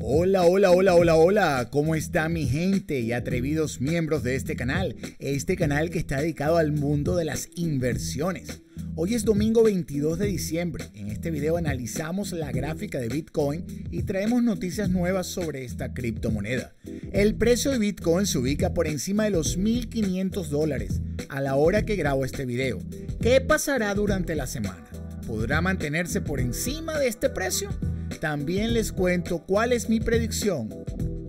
Hola, hola, hola, hola, hola, ¿cómo está mi gente y atrevidos miembros de este canal? Este canal que está dedicado al mundo de las inversiones. Hoy es domingo 22 de diciembre. En este video analizamos la gráfica de Bitcoin y traemos noticias nuevas sobre esta criptomoneda. El precio de Bitcoin se ubica por encima de los 1.500 dólares a la hora que grabo este video. ¿Qué pasará durante la semana? ¿Podrá mantenerse por encima de este precio? También les cuento cuál es mi predicción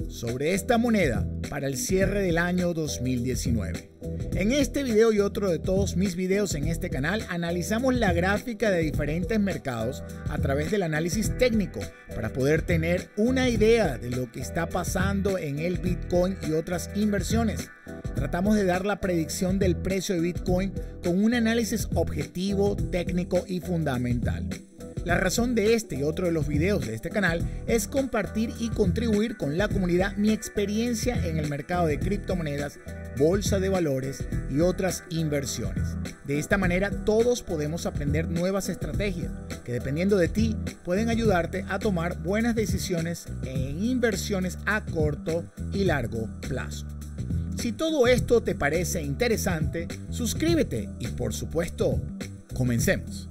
sobre esta moneda para el cierre del año 2019. En este video y otro de todos mis videos en este canal analizamos la gráfica de diferentes mercados a través del análisis técnico para poder tener una idea de lo que está pasando en el Bitcoin y otras inversiones. Tratamos de dar la predicción del precio de Bitcoin con un análisis objetivo, técnico y fundamental. La razón de este y otro de los videos de este canal es compartir y contribuir con la comunidad mi experiencia en el mercado de criptomonedas, bolsa de valores y otras inversiones. De esta manera todos podemos aprender nuevas estrategias que dependiendo de ti pueden ayudarte a tomar buenas decisiones en inversiones a corto y largo plazo. Si todo esto te parece interesante, suscríbete y por supuesto, comencemos.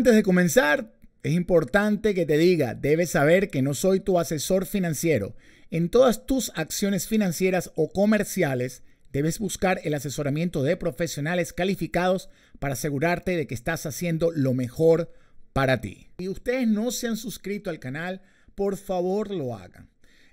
antes de comenzar, es importante que te diga, debes saber que no soy tu asesor financiero. En todas tus acciones financieras o comerciales, debes buscar el asesoramiento de profesionales calificados para asegurarte de que estás haciendo lo mejor para ti. Y ustedes no se han suscrito al canal, por favor lo hagan.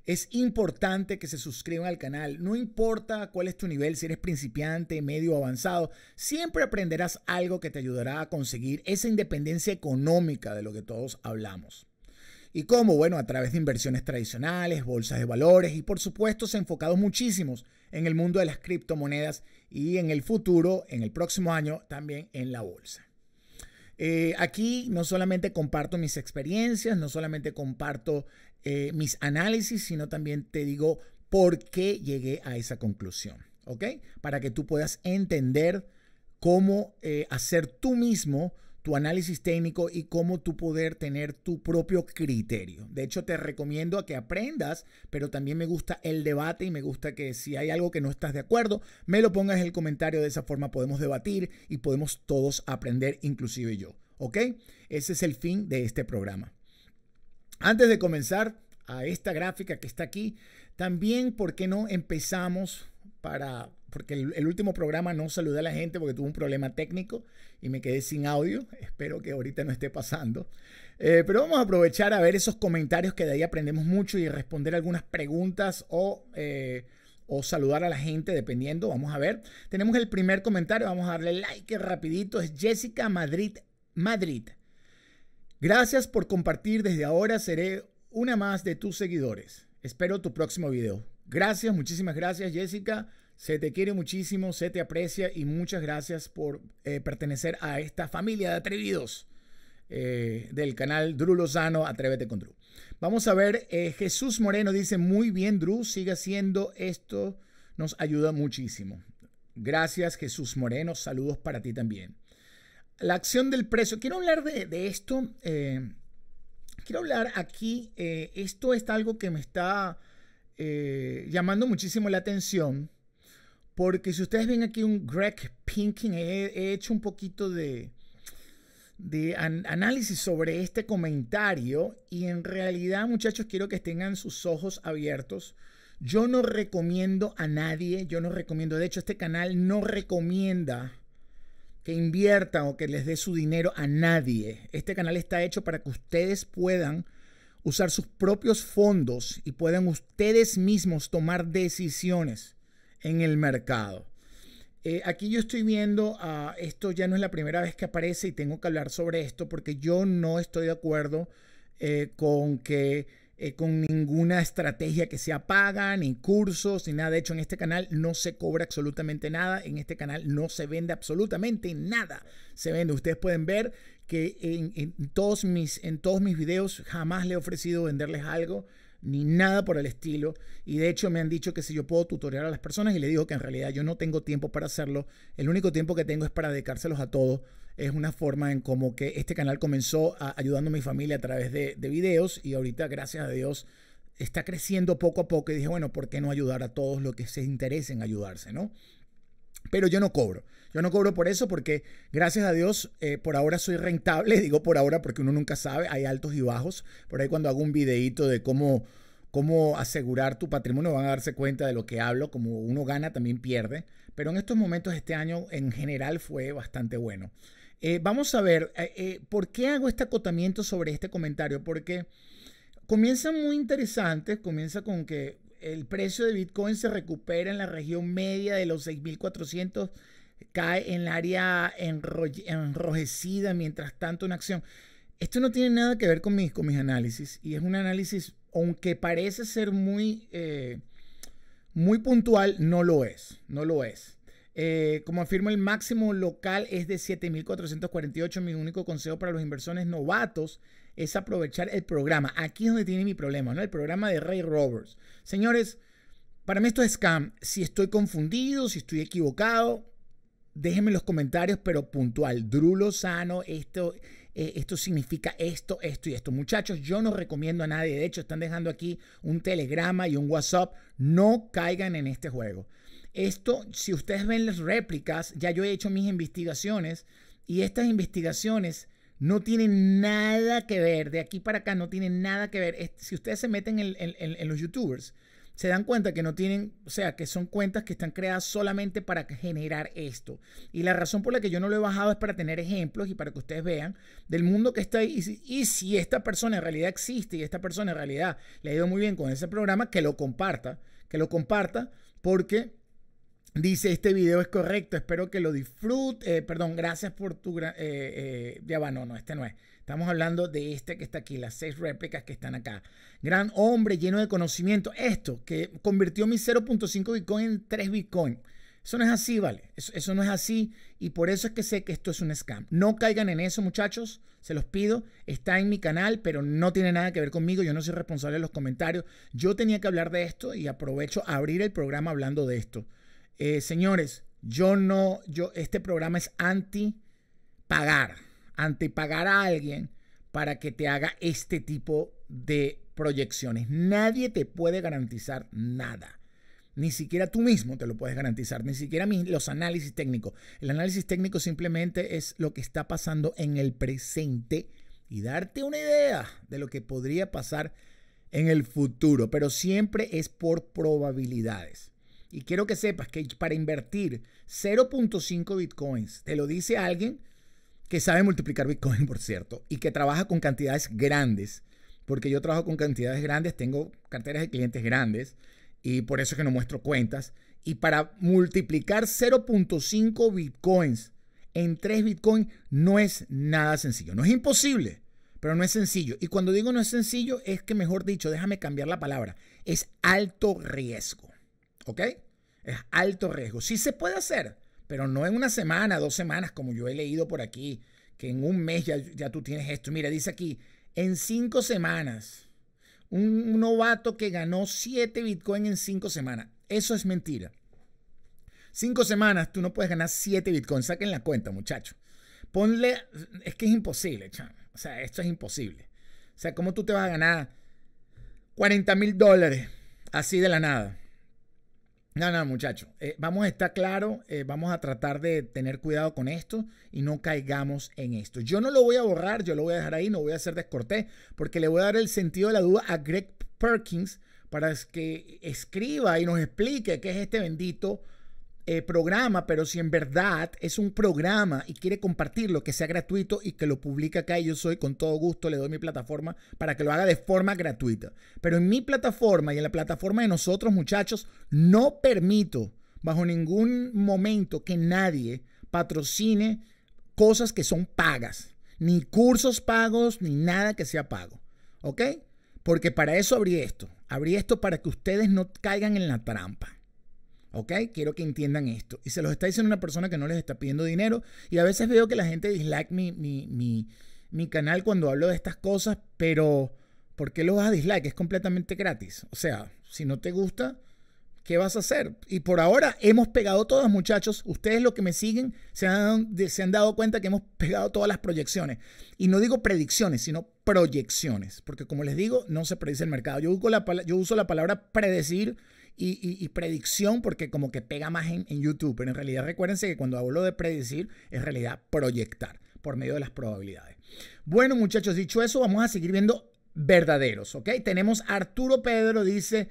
Es importante que se suscriban al canal. No importa cuál es tu nivel, si eres principiante, medio o avanzado, siempre aprenderás algo que te ayudará a conseguir esa independencia económica de lo que todos hablamos. ¿Y cómo? Bueno, a través de inversiones tradicionales, bolsas de valores y por supuesto se enfocados muchísimos en el mundo de las criptomonedas y en el futuro, en el próximo año, también en la bolsa. Eh, aquí no solamente comparto mis experiencias, no solamente comparto eh, mis análisis, sino también te digo por qué llegué a esa conclusión, ¿ok? Para que tú puedas entender cómo eh, hacer tú mismo tu análisis técnico y cómo tú poder tener tu propio criterio. De hecho, te recomiendo a que aprendas, pero también me gusta el debate y me gusta que si hay algo que no estás de acuerdo, me lo pongas en el comentario. De esa forma podemos debatir y podemos todos aprender, inclusive yo. ¿Ok? Ese es el fin de este programa. Antes de comenzar a esta gráfica que está aquí, también, ¿por qué no empezamos para... Porque el, último programa no saludé a la gente porque tuve un problema técnico y me quedé sin audio. Espero que ahorita no esté pasando. Eh, pero vamos a aprovechar a ver esos comentarios que de ahí aprendemos mucho y responder algunas preguntas o, eh, o saludar a la gente, dependiendo. Vamos a ver. Tenemos el primer comentario, vamos a darle like rapidito. Es Jessica Madrid. Madrid. Gracias por compartir. Desde ahora seré una más de tus seguidores. Espero tu próximo video. Gracias, muchísimas gracias Jessica. Se te quiere muchísimo, se te aprecia y muchas gracias por eh, pertenecer a esta familia de atrevidos eh, del canal Drew Lozano, Atrévete con Drew. Vamos a ver, eh, Jesús Moreno dice, muy bien Drew, sigue haciendo esto, nos ayuda muchísimo. Gracias Jesús Moreno, saludos para ti también. La acción del precio. Quiero hablar de, esto. Eh, quiero hablar aquí. Eh, esto es algo que me está eh, llamando muchísimo la atención. Porque si ustedes ven aquí un Greg Pinkin, he, hecho un poquito de, análisis sobre este comentario. Y en realidad, muchachos, quiero que tengan sus ojos abiertos. Yo no recomiendo a nadie, yo no recomiendo, de hecho este canal no recomienda que inviertan o que les dé su dinero a nadie. Este canal está hecho para que ustedes puedan usar sus propios fondos y puedan ustedes mismos tomar decisiones en el mercado. Eh, aquí yo estoy viendo, a ah, esto ya no es la primera vez que aparece y tengo que hablar sobre esto porque yo no estoy de acuerdo eh, con que eh, con ninguna estrategia que sea paga, ni cursos, ni nada. De hecho, en este canal no se cobra absolutamente nada, en este canal no se vende absolutamente nada. Se vende, ustedes pueden ver que en, todos, mis, en todos mis videos jamás le he ofrecido venderles algo ni nada por el estilo. Y de hecho me han dicho que si yo puedo tutorear a las personas y le digo que en realidad yo no tengo tiempo para hacerlo. El único tiempo que tengo es para dedicárselos a todos es una forma en como que este canal comenzó ayudando a mi familia a través de, de videos y ahorita, gracias a Dios, está creciendo poco a poco y dije, bueno, ¿por qué no ayudar a todos los que se interesen en ayudarse, no? Pero yo no cobro. Yo no cobro por eso porque, gracias a Dios, eh, por ahora soy rentable. Digo por ahora porque uno nunca sabe. Hay altos y bajos. Por ahí cuando hago un videito de cómo, cómo asegurar tu patrimonio van a darse cuenta de lo que hablo. Como uno gana, también pierde. Pero en estos momentos, este año en general fue bastante bueno. Eh, vamos a ver, eh, eh, ¿por qué hago este acotamiento sobre este comentario? Porque comienza muy interesante, comienza con que el precio de Bitcoin se recupera en la región media de los 6.400, cae en el área enrojecida, mientras tanto en acción. Esto no tiene nada que ver con mis, con mis análisis y es un análisis, aunque parece ser muy, muy puntual, no lo es, no lo es. Eh, como afirmo, el máximo local es de 7.448. Mi único consejo para los inversores novatos es aprovechar el programa. Aquí es donde tiene mi problema, ¿no? El programa de Ray Roberts. Señores, para mí esto es scam. Si estoy confundido, si estoy equivocado, déjenme en los comentarios, pero puntual. Drulo sano, esto, eh, esto significa esto, esto y esto. Muchachos, yo no recomiendo a nadie. De hecho, están dejando aquí un telegrama y un WhatsApp. No caigan en este juego. Esto, si ustedes ven las réplicas, ya yo he hecho mis investigaciones y estas investigaciones no tienen nada que ver, de aquí para acá no tienen nada que ver. Si ustedes se meten en, los youtubers, se dan cuenta que no tienen, o sea, que son cuentas que están creadas solamente para generar esto. Y la razón por la que yo no lo he bajado es para tener ejemplos y para que ustedes vean del mundo que está ahí. y si esta persona en realidad existe y esta persona en realidad le ha ido muy bien con ese programa, que lo comparta, que lo comparta, porque Dice, este video es correcto, espero que lo disfrute. Eh, perdón, gracias por tu... Eh, eh, ya va, no, no, este no es. Estamos hablando de este que está aquí, las seis réplicas que están acá. Gran hombre lleno de conocimiento. Esto, que convirtió mi 0.5 Bitcoin en 3 Bitcoin. Eso no es así, ¿vale? Eso, no es así. Y por eso es que sé que esto es un scam. No caigan en eso, muchachos. Se los pido. Está en mi canal, pero no tiene nada que ver conmigo. Yo no soy responsable de los comentarios. Yo tenía que hablar de esto y aprovecho a abrir el programa hablando de esto. Eh, señores, yo no, yo, este programa es anti pagar, anti pagar a alguien para que te haga este tipo de proyecciones. Nadie te puede garantizar nada. Ni siquiera tú mismo te lo puedes garantizar, ni siquiera los análisis técnicos. El análisis técnico simplemente es lo que está pasando en el presente y darte una idea de lo que podría pasar en el futuro, pero siempre es por probabilidades. Y quiero que sepas que para invertir 0.5 bitcoins, te lo dice alguien que sabe multiplicar bitcoin, por cierto, y que trabaja con cantidades grandes, porque yo trabajo con cantidades grandes, tengo carteras de clientes grandes, y por eso es que no muestro cuentas. Y para multiplicar 0.5 bitcoins en 3 bitcoins no es nada sencillo, no es imposible pero no es sencillo. Y cuando digo no es sencillo, es que mejor dicho, déjame cambiar la palabra, es alto riesgo. ¿Ok? Es alto riesgo. Sí se puede hacer, pero no en una semana, dos semanas, como yo he leído por aquí, que en un mes ya, tú tienes esto. Mira, dice aquí, en cinco semanas, un, novato que ganó siete Bitcoin en cinco semanas. Eso es mentira. Cinco semanas, tú no puedes ganar siete Bitcoin. Saquen la cuenta, muchachos. Ponle, es que es imposible, chan. O sea, esto es imposible. O sea, ¿cómo tú te vas a ganar 40 mil dólares así de la nada? No, no, muchachos, eh, vamos a estar claro, eh, vamos a tratar de tener cuidado con esto y no caigamos en esto. Yo no lo voy a borrar, yo lo voy a dejar ahí, no voy a hacer descortés, porque le voy a dar el sentido de la duda a Greg Perkins para que escriba y nos explique qué es este bendito eh, programa, pero si en verdad es un programa y quiere compartirlo, que sea gratuito y que lo publique acá, yo soy con todo gusto, le doy mi plataforma para que lo haga de forma gratuita. Pero en mi plataforma y en la plataforma de nosotros, muchachos, no permito bajo ningún momento que nadie patrocine cosas que son pagas, ni cursos pagos, ni nada que sea pago. ¿Ok? Porque para eso abrí esto. Abrí esto para que ustedes no caigan en la trampa. ¿Ok? Quiero que entiendan esto. Y se los está diciendo una persona que no les está pidiendo dinero. Y a veces veo que la gente dislike mi, canal cuando hablo de estas cosas, pero ¿por qué lo vas a dislike? Es completamente gratis. O sea, si no te gusta, ¿qué vas a hacer? Y por ahora hemos pegado todas, muchachos. Ustedes los que me siguen se han, se han dado cuenta que hemos pegado todas las proyecciones. Y no digo predicciones, sino proyecciones. Porque como les digo, no se predice el mercado. Yo, la, yo uso la palabra predecir y, predicción porque como que pega más en, YouTube, pero en realidad recuérdense que cuando hablo de predecir, en realidad proyectar por medio de las probabilidades. Bueno muchachos, dicho eso, vamos a seguir viendo verdaderos, ¿ok? Tenemos Arturo Pedro, dice,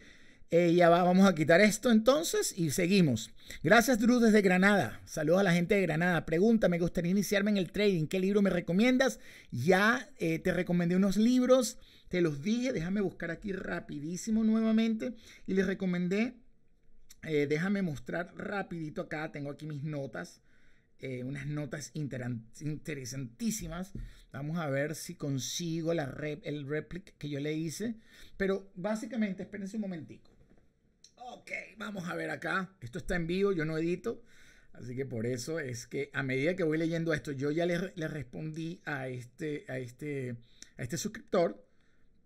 eh, ya va, vamos a quitar esto entonces y seguimos. Gracias, Drew, desde Granada. Saludos a la gente de Granada. Pregunta, me gustaría iniciarme en el trading. ¿Qué libro me recomiendas? Ya eh, te recomendé unos libros. Te los dije, déjame buscar aquí rapidísimo nuevamente y les recomendé, eh, déjame mostrar rapidito acá, tengo aquí mis notas. Eh, unas notas interesantísimas. Vamos a ver si consigo la el réplica que yo le hice. Pero básicamente, espérense un momentico. Ok, vamos a ver acá. Esto está en vivo, yo no edito. Así que por eso es que a medida que voy leyendo esto, yo ya le, le respondí a este, a, este, a este suscriptor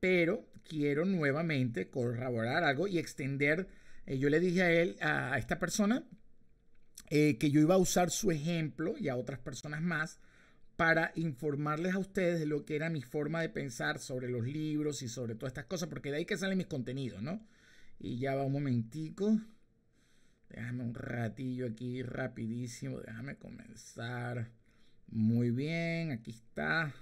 pero quiero nuevamente corroborar algo y extender. Eh, yo le dije a él, a esta persona, eh, que yo iba a usar su ejemplo y a otras personas más para informarles a ustedes de lo que era mi forma de pensar sobre los libros y sobre todas estas cosas, porque de ahí que salen mis contenidos, ¿no? Y ya va un momentico. Déjame un ratillo aquí rapidísimo. Déjame comenzar. Muy bien, aquí está.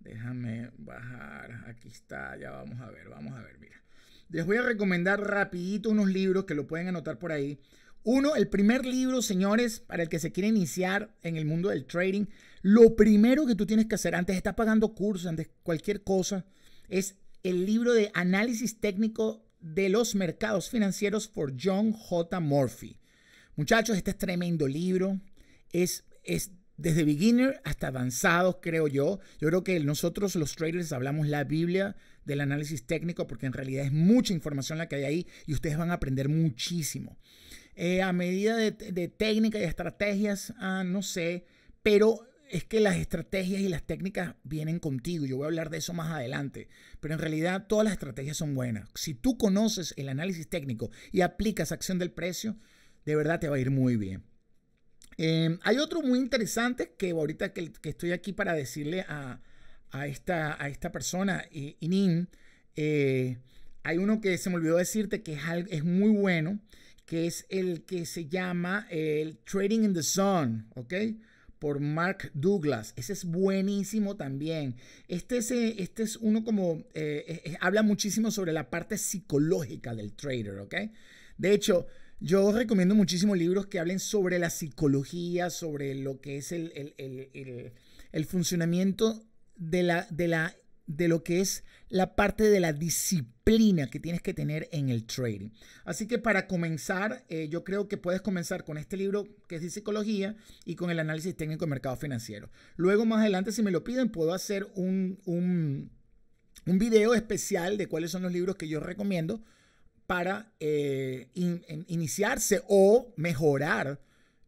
Déjame bajar. Aquí está. Ya vamos a ver. Vamos a ver. Mira. Les voy a recomendar rapidito unos libros que lo pueden anotar por ahí. Uno, el primer libro, señores, para el que se quiere iniciar en el mundo del trading, lo primero que tú tienes que hacer antes de estar pagando cursos, antes de cualquier cosa, es el libro de análisis técnico de los mercados financieros por John J. Murphy. Muchachos, este es tremendo libro. Es, es desde beginner hasta avanzados, creo yo. Yo creo que nosotros los traders hablamos la Biblia del análisis técnico porque en realidad es mucha información la que hay ahí y ustedes van a aprender muchísimo. Eh, a medida de, de técnica y estrategias, ah, no sé, pero es que las estrategias y las técnicas vienen contigo. Yo voy a hablar de eso más adelante. Pero en realidad todas las estrategias son buenas. Si tú conoces el análisis técnico y aplicas acción del precio, de verdad te va a ir muy bien. Em, hay otro muy interesante que ahorita que, estoy aquí para decirle a, esta, a esta persona, eh, Inin, eh, hay uno que se me olvidó decirte que es, muy bueno, que es el que se llama el Trading in the Sun, ¿ok? Por Mark Douglas. Ese es buenísimo también. Este es, eh, este es uno como, habla muchísimo sobre la parte psicológica del trader, ¿ok? De hecho, yo recomiendo muchísimos libros que hablen sobre la psicología, sobre lo que es el, funcionamiento de, de, la, de lo que es la parte de la disciplina que tienes que tener en el trading. Así que para comenzar, eh, yo creo que puedes comenzar con este libro que es de psicología y con el análisis técnico de mercado financiero. Luego, más adelante, si me lo piden, puedo hacer un, un, un video especial de cuáles son los libros que yo recomiendo para eh, iniciarse o mejorar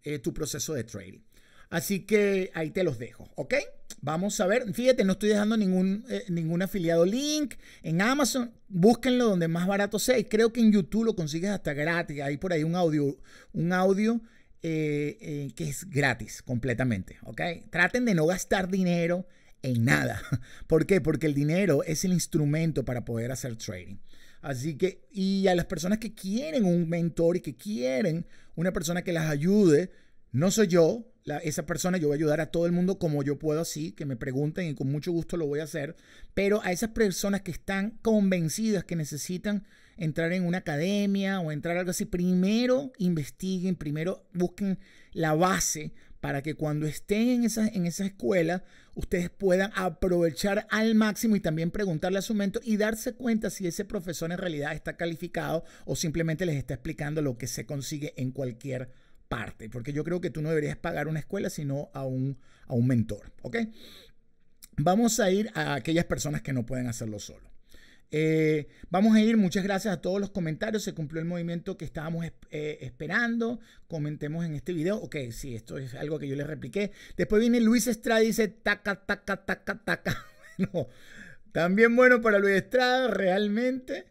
eh, tu proceso de trading. Así que ahí te los dejo, ¿ok? Vamos a ver, fíjate, no estoy dejando ningún, eh, ningún afiliado link en Amazon, búsquenlo donde más barato sea y creo que en YouTube lo consigues hasta gratis, hay por ahí un audio, un audio que es gratis completamente, ¿ok? Traten de no gastar dinero en nada, ¿por qué? Porque el dinero es el instrumento para poder hacer trading. Así que, y a las personas que quieren un mentor y que quieren una persona que las ayude, no soy yo, esa persona, yo voy a ayudar a todo el mundo como yo puedo así, que me pregunten y con mucho gusto lo voy a hacer, pero a esas personas que están convencidas que necesitan entrar en una academia o entrar algo así, primero investiguen, primero busquen la base para que cuando estén en esa, en escuela ustedes puedan aprovechar al máximo y también preguntarle a su mentor y darse cuenta si ese profesor en realidad está calificado o simplemente les está explicando lo que se consigue en cualquier parte, porque yo creo que tú no deberías pagar una escuela sino a un, un mentor, ¿ok? Vamos a ir a aquellas personas que no pueden hacerlo solo. Eh, vamos a ir, muchas gracias a todos los comentarios. Se cumplió el movimiento que estábamos eh, esperando. Comentemos en este video. Ok, sí, esto es algo que yo le repliqué. Después viene Luis Estrada y dice taca, taca, taca, taca. también bueno para Luis Estrada, realmente.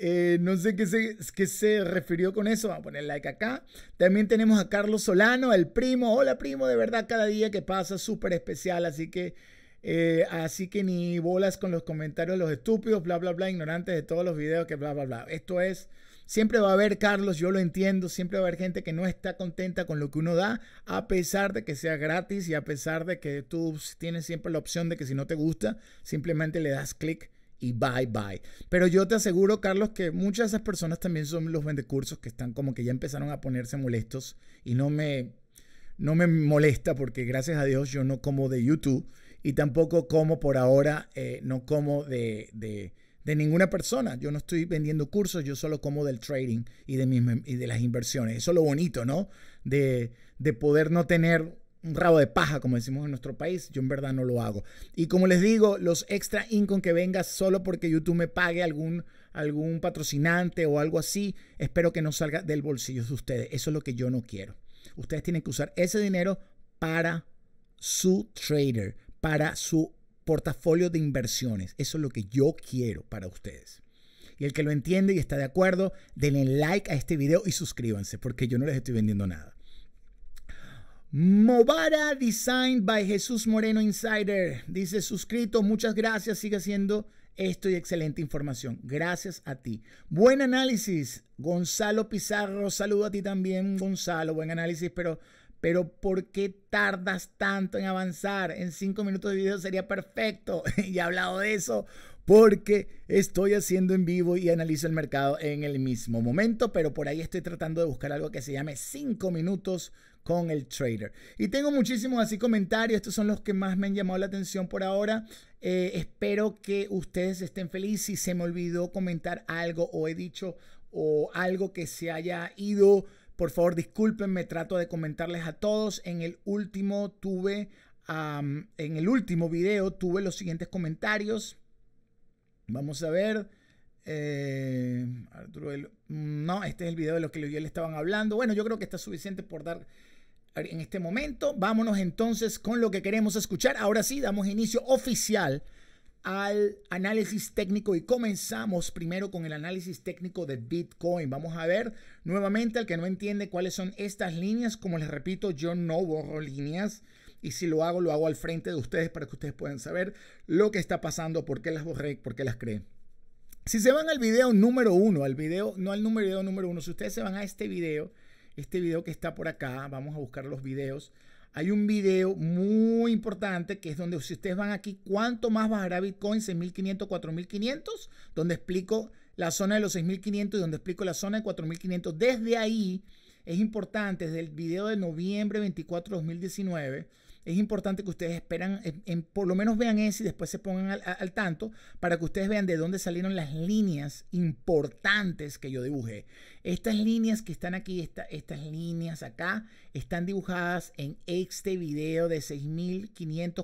Eh, no sé qué se, qué se refirió con eso. Vamos a poner like acá. También tenemos a Carlos Solano, el primo. Hola, primo. De verdad, cada día que pasa, súper especial. Así que eh, así que ni bolas con los comentarios los estúpidos, bla, bla, bla, ignorantes de todos los videos, que bla, bla, bla. Esto es, siempre va a haber, Carlos, yo lo entiendo, siempre va a haber gente que no está contenta con lo que uno da, a pesar de que sea gratis y a pesar de que tú tienes siempre la opción de que si no te gusta, simplemente le das clic y bye bye. Pero yo te aseguro, Carlos, que muchas de esas personas también son los vendecursos que están como que ya empezaron a ponerse molestos y no me, no me molesta porque gracias a Dios yo no como de YouTube y tampoco como por ahora, eh, no como de, ninguna persona. Yo no estoy vendiendo cursos, yo solo como del trading y de, mis, de las inversiones. Eso es lo bonito, ¿no? De, poder no tener un rabo de paja, como decimos en nuestro país, yo en verdad no lo hago. Y como les digo, los extra income que venga solo porque YouTube me pague algún, algún patrocinante o algo así, espero que no salga del bolsillo de ustedes. Eso es lo que yo no quiero. Ustedes tienen que usar ese dinero para su trader, para su portafolio de inversiones. Eso es lo que yo quiero para ustedes. Y el que lo entiende y está de acuerdo, denle like a este video y suscríbanse, porque yo no les estoy vendiendo nada. Movara Design by Jesús Moreno Insider. Dice, suscrito, muchas gracias, sigue haciendo esto y excelente información. Gracias a ti. Buen análisis. Gonzalo Pizarro, saludo a ti también, Gonzalo. Buen análisis, pero pero ¿por qué tardas tanto en avanzar? En cinco minutos de video sería perfecto. y he hablado de eso porque estoy haciendo en vivo y analizo el mercado en el mismo momento, pero por ahí estoy tratando de buscar algo que se llame cinco minutos con el trader. Y tengo muchísimos así comentarios, estos son los que más me han llamado la atención por ahora. Eh, espero que ustedes estén felices. Si se me olvidó comentar algo o he dicho o algo que se haya ido por favor, discúlpenme, trato de comentarles a todos. En el último tuve, en el último video tuve los siguientes comentarios. Vamos a ver. Eh, Arturo, no, este es el video de lo que yo le estaban hablando. Bueno, yo creo que está suficiente por dar en este momento. Vámonos entonces con lo que queremos escuchar. Ahora sí, damos inicio oficial al análisis técnico y comenzamos primero con el análisis técnico de Bitcoin. Vamos a ver nuevamente al que no entiende cuáles son estas líneas. Como les repito, yo no borro líneas y si lo hago, lo hago al frente de ustedes para que ustedes puedan saber lo que está pasando, por qué las borré, por qué las creé. Si se van al video número uno, al video, no al número, número uno, si ustedes se van a este video, este video que está por acá, vamos a buscar los videos. Hay un video muy importante que es donde si ustedes van aquí, ¿cuánto más bajará Bitcoin? 6.500, 4.500, donde explico la zona de los 6.500 y donde explico la zona de 4.500. Desde ahí es importante, desde el video de noviembre 24 de 2019 es importante que ustedes esperen, por lo menos vean eso y después se pongan al, tanto para que ustedes vean de dónde salieron las líneas importantes que yo dibujé. Estas líneas que están aquí, estas líneas acá, están dibujadas en este video de 6.500,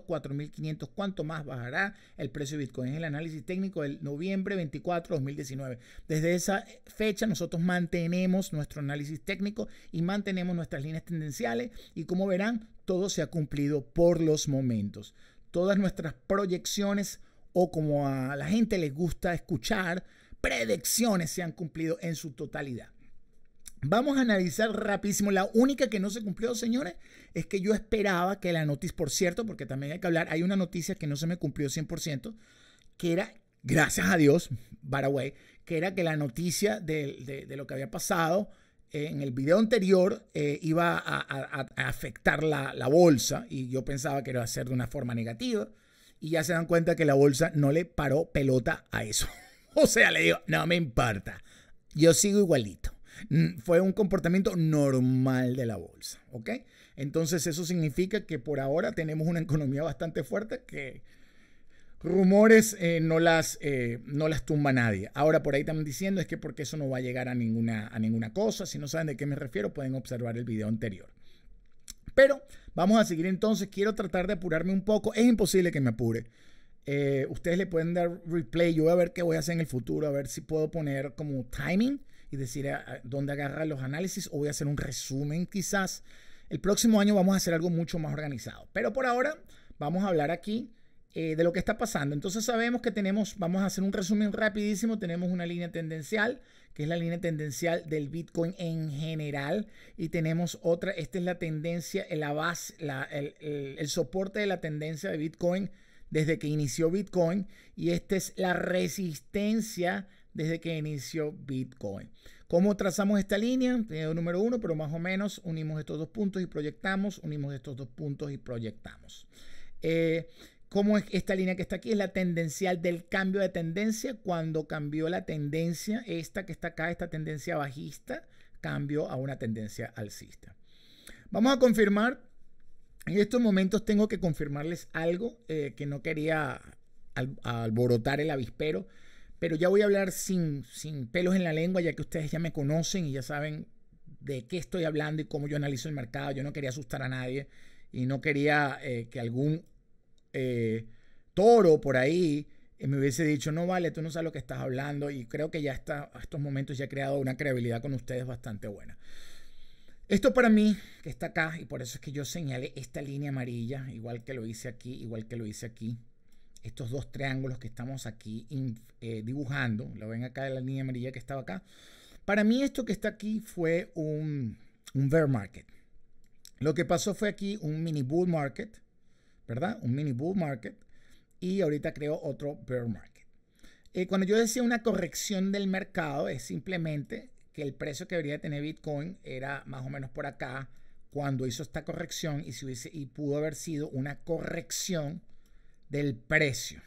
4.500. ¿Cuánto más bajará el precio de Bitcoin? en el análisis técnico del noviembre 24, 2019. Desde esa fecha nosotros mantenemos nuestro análisis técnico y mantenemos nuestras líneas tendenciales y como verán todo se ha cumplido por los momentos. Todas nuestras proyecciones o como a la gente les gusta escuchar, predicciones se han cumplido en su totalidad. Vamos a analizar rapidísimo. La única que no se cumplió, señores, es que yo esperaba que la noticia, por cierto, porque también hay que hablar, hay una noticia que no se me cumplió 100%, que era, gracias a Dios, Baraway, que era que la noticia de, de lo que había pasado en el video anterior eh, iba a, afectar la, bolsa y yo pensaba que lo iba a hacer de una forma negativa y ya se dan cuenta que la bolsa no le paró pelota a eso. o sea, le digo, no me importa, yo sigo igualito. Fue un comportamiento normal de la bolsa, ¿ok? Entonces eso significa que por ahora tenemos una economía bastante fuerte que rumores eh, no, las, eh, no las tumba nadie. Ahora por ahí están diciendo es que porque eso no va a llegar a ninguna, a ninguna cosa. Si no saben de qué me refiero, pueden observar el video anterior. Pero vamos a seguir entonces. Quiero tratar de apurarme un poco. Es imposible que me apure. Eh, ustedes le pueden dar replay. Yo voy a ver qué voy a hacer en el futuro. A ver si puedo poner como timing y decir dónde agarrar los análisis. O voy a hacer un resumen quizás. El próximo año vamos a hacer algo mucho más organizado. Pero por ahora vamos a hablar aquí eh, de lo que está pasando. Entonces sabemos que tenemos, vamos a hacer un resumen rapidísimo, tenemos una línea tendencial, que es la línea tendencial del Bitcoin en general, y tenemos otra, esta es la tendencia, eh, la base, el, el, soporte de la tendencia de Bitcoin desde que inició Bitcoin, y esta es la resistencia desde que inició Bitcoin. ¿Cómo trazamos esta línea? número uno, pero más o menos unimos estos dos puntos y proyectamos, unimos estos dos puntos y proyectamos. Eh, cómo es esta línea que está aquí es la tendencial del cambio de tendencia. Cuando cambió la tendencia, esta que está acá, esta tendencia bajista, cambió a una tendencia alcista. Vamos a confirmar. En estos momentos tengo que confirmarles algo eh, que no quería alborotar el avispero, pero ya voy a hablar sin, sin pelos en la lengua, ya que ustedes ya me conocen y ya saben de qué estoy hablando y cómo yo analizo el mercado. Yo no quería asustar a nadie y no quería eh, que algún eh, toro por ahí eh, me hubiese dicho, no vale, tú no sabes lo que estás hablando y creo que ya está, a estos momentos ya he creado una credibilidad con ustedes bastante buena. Esto para mí, que está acá, y por eso es que yo señalé esta línea amarilla, igual que lo hice aquí, igual que lo hice aquí, estos dos triángulos que estamos aquí eh, dibujando, lo ven acá la línea amarilla que estaba acá, para mí esto que está aquí fue un, un bear market. Lo que pasó fue aquí un mini bull market, ¿verdad? Un mini bull market. Y ahorita creo otro bear market. Eh, cuando yo decía una corrección del mercado, es simplemente que el precio que debería tener Bitcoin era más o menos por acá cuando hizo esta corrección y, si hubiese, y pudo haber sido una corrección del precio.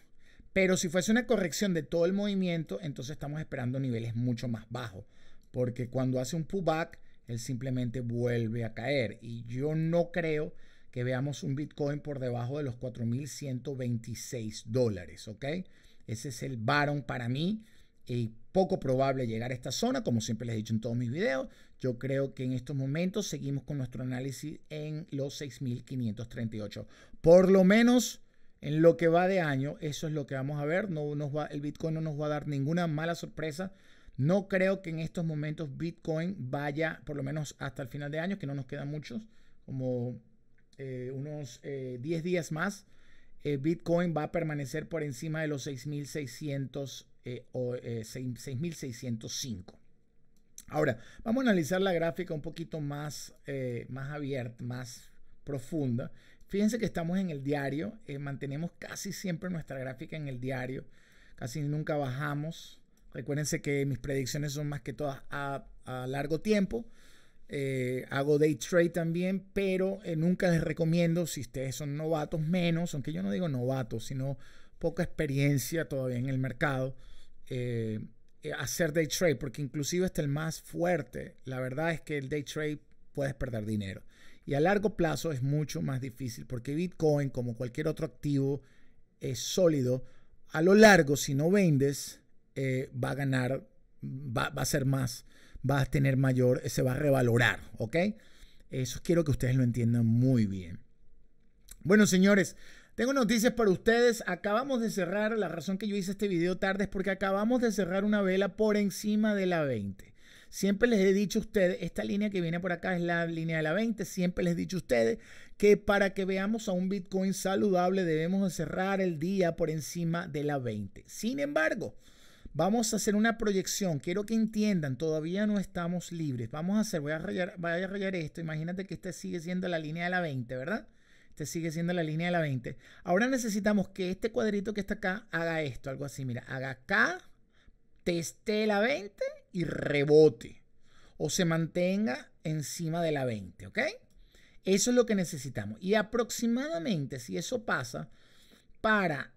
Pero si fuese una corrección de todo el movimiento, entonces estamos esperando niveles mucho más bajos. Porque cuando hace un pullback, él simplemente vuelve a caer. Y yo no creo que veamos un Bitcoin por debajo de los 4.126 dólares, ¿ok? Ese es el barón para mí. Y poco probable llegar a esta zona, como siempre les he dicho en todos mis videos. Yo creo que en estos momentos seguimos con nuestro análisis en los 6.538. Por lo menos en lo que va de año, eso es lo que vamos a ver. No nos va, el Bitcoin no nos va a dar ninguna mala sorpresa. No creo que en estos momentos Bitcoin vaya, por lo menos hasta el final de año, que no nos queda muchos, como eh, unos 10 eh, días más, eh, Bitcoin va a permanecer por encima de los 6,600 o 6,605. Ahora, vamos a analizar la gráfica un poquito más, más abierta, más profunda. Fíjense que estamos en el diario, mantenemos casi siempre nuestra gráfica en el diario, casi nunca bajamos. Recuérdense que mis predicciones son más que todas a largo tiempo. Eh, hago day trade también, pero eh, nunca les recomiendo, si ustedes son novatos menos, aunque yo no digo novatos, sino poca experiencia todavía en el mercado, eh, hacer day trade, porque inclusive hasta el más fuerte, la verdad es que el day trade puedes perder dinero. Y a largo plazo es mucho más difícil, porque Bitcoin, como cualquier otro activo, es sólido. A lo largo, si no vendes, va a ganar, va a ser más va a tener mayor, eh, se va a revalorar, ¿ok? Eso quiero que ustedes lo entiendan muy bien. Bueno, señores, tengo noticias para ustedes. Acabamos de cerrar, la razón que yo hice este video tarde es porque acabamos de cerrar una vela por encima de la 20. Siempre les he dicho a ustedes, esta línea que viene por acá es la línea de la 20, siempre les he dicho a ustedes que para que veamos a un Bitcoin saludable debemos cerrar el día por encima de la 20. Sin embargo, Vamos a hacer una proyección. Quiero que entiendan, todavía no estamos libres. Vamos a hacer, voy a rayar, a rayar esto. Imagínate que este sigue siendo la línea de la 20, ¿verdad? Este sigue siendo la línea de la 20. Ahora necesitamos que este cuadrito que está acá haga esto, algo así. Mira, haga acá, teste la 20 y rebote. O se mantenga encima de la 20, ¿ok? Eso es lo que necesitamos. Y aproximadamente, si eso pasa, para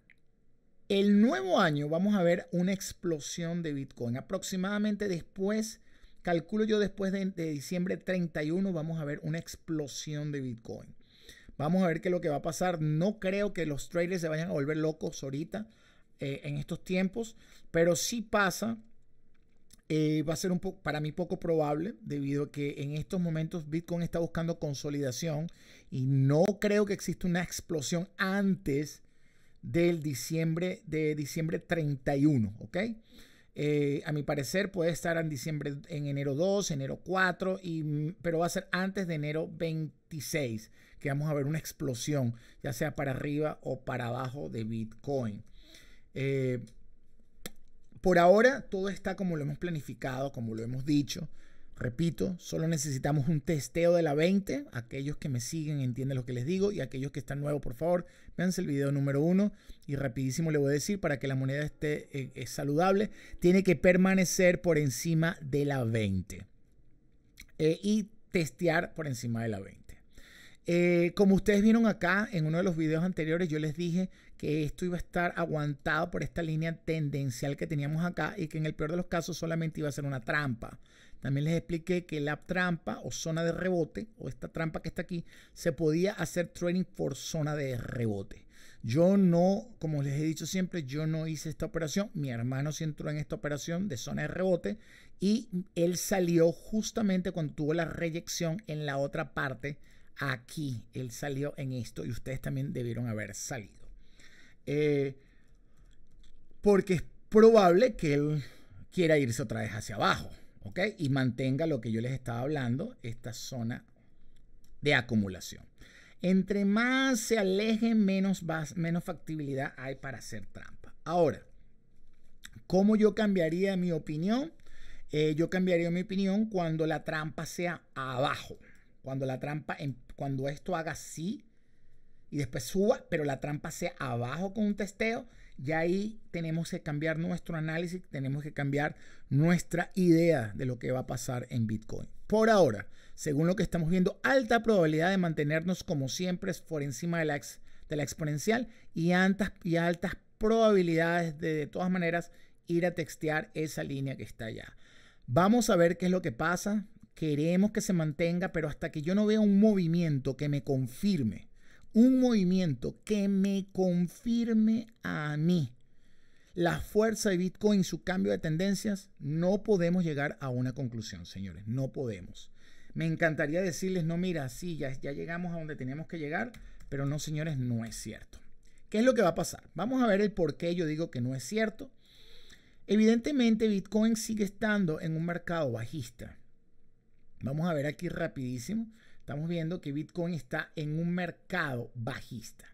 el nuevo año vamos a ver una explosión de Bitcoin. Aproximadamente después, calculo yo después de, diciembre 31, vamos a ver una explosión de Bitcoin. Vamos a ver qué es lo que va a pasar. No creo que los traders se vayan a volver locos ahorita eh, en estos tiempos, pero si pasa, eh, va a ser un poco, para mí poco probable, debido a que en estos momentos Bitcoin está buscando consolidación y no creo que exista una explosión antes del diciembre, de diciembre 31, ¿ok? Eh, a mi parecer puede estar en diciembre, en enero 2, enero 4, y, pero va a ser antes de enero 26, que vamos a ver una explosión, ya sea para arriba o para abajo de Bitcoin. Eh, por ahora todo está como lo hemos planificado, como lo hemos dicho. Repito, solo necesitamos un testeo de la 20. Aquellos que me siguen entienden lo que les digo y aquellos que están nuevos, por favor, vean el video número 1 y rapidísimo le voy a decir para que la moneda esté eh, eh, saludable, tiene que permanecer por encima de la 20 eh, y testear por encima de la 20. como ustedes vieron acá en uno de los videos anteriores, yo les dije que esto iba a estar aguantado por esta línea tendencial que teníamos acá y que en el peor de los casos solamente iba a ser una trampa. También les expliqué que la trampa o zona de rebote, o esta trampa que está aquí, se podía hacer trading por zona de rebote. Yo no, como les he dicho siempre, yo no hice esta operación. Mi hermano sí entró en esta operación de zona de rebote y él salió justamente cuando tuvo la reyección en la otra parte. Aquí él salió en esto y ustedes también debieron haber salido. Eh, porque es probable que él quiera irse otra vez hacia abajo. Y mantenga lo que yo les estaba hablando, esta zona de acumulación. Entre más se aleje, menos, menos factibilidad hay para hacer trampa. Ahora, ¿cómo yo cambiaría mi opinión? Eh, yo cambiaría mi opinión cuando la trampa sea abajo. Cuando la trampa, em, cuando esto haga así y después suba, pero la trampa sea abajo con un testeo, y ahí tenemos que cambiar nuestro análisis, tenemos que cambiar nuestra idea de lo que va a pasar en Bitcoin. Por ahora, según lo que estamos viendo, alta probabilidad de mantenernos como siempre por encima de la, de la exponencial y, altas, y altas probabilidades de de todas maneras ir a textear esa línea que está allá. Vamos a ver qué es lo que pasa. Queremos que se mantenga, pero hasta que yo no vea un movimiento que me confirme un movimiento que me confirme a mí la fuerza de Bitcoin, su cambio de tendencias, no podemos llegar a una conclusión, señores, no podemos. Me encantaría decirles, no, mira, sí, ya, llegamos a donde teníamos que llegar, pero no, señores, no es cierto. ¿Qué es lo que va a pasar? Vamos a ver el por qué yo digo que no es cierto. Evidentemente, Bitcoin sigue estando en un mercado bajista. Vamos a ver aquí rapidísimo. Estamos viendo que Bitcoin está en un mercado bajista.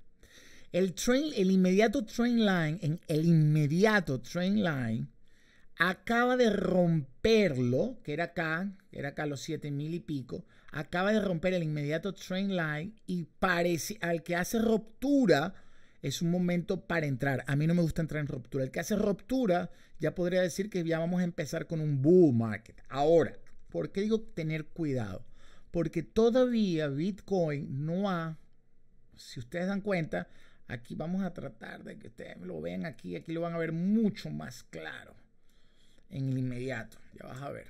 El, train, el inmediato train line, en el inmediato train line, acaba de romperlo, que era acá, era acá los 7 mil y pico, acaba de romper el inmediato train line y parece, al que hace ruptura es un momento para entrar. A mí no me gusta entrar en ruptura. El que hace ruptura ya podría decir que ya vamos a empezar con un bull market. Ahora, ¿por qué digo tener cuidado? porque todavía Bitcoin no ha, si ustedes dan cuenta, aquí vamos a tratar de que ustedes lo vean aquí, aquí lo van a ver mucho más claro en el inmediato, ya vas a ver.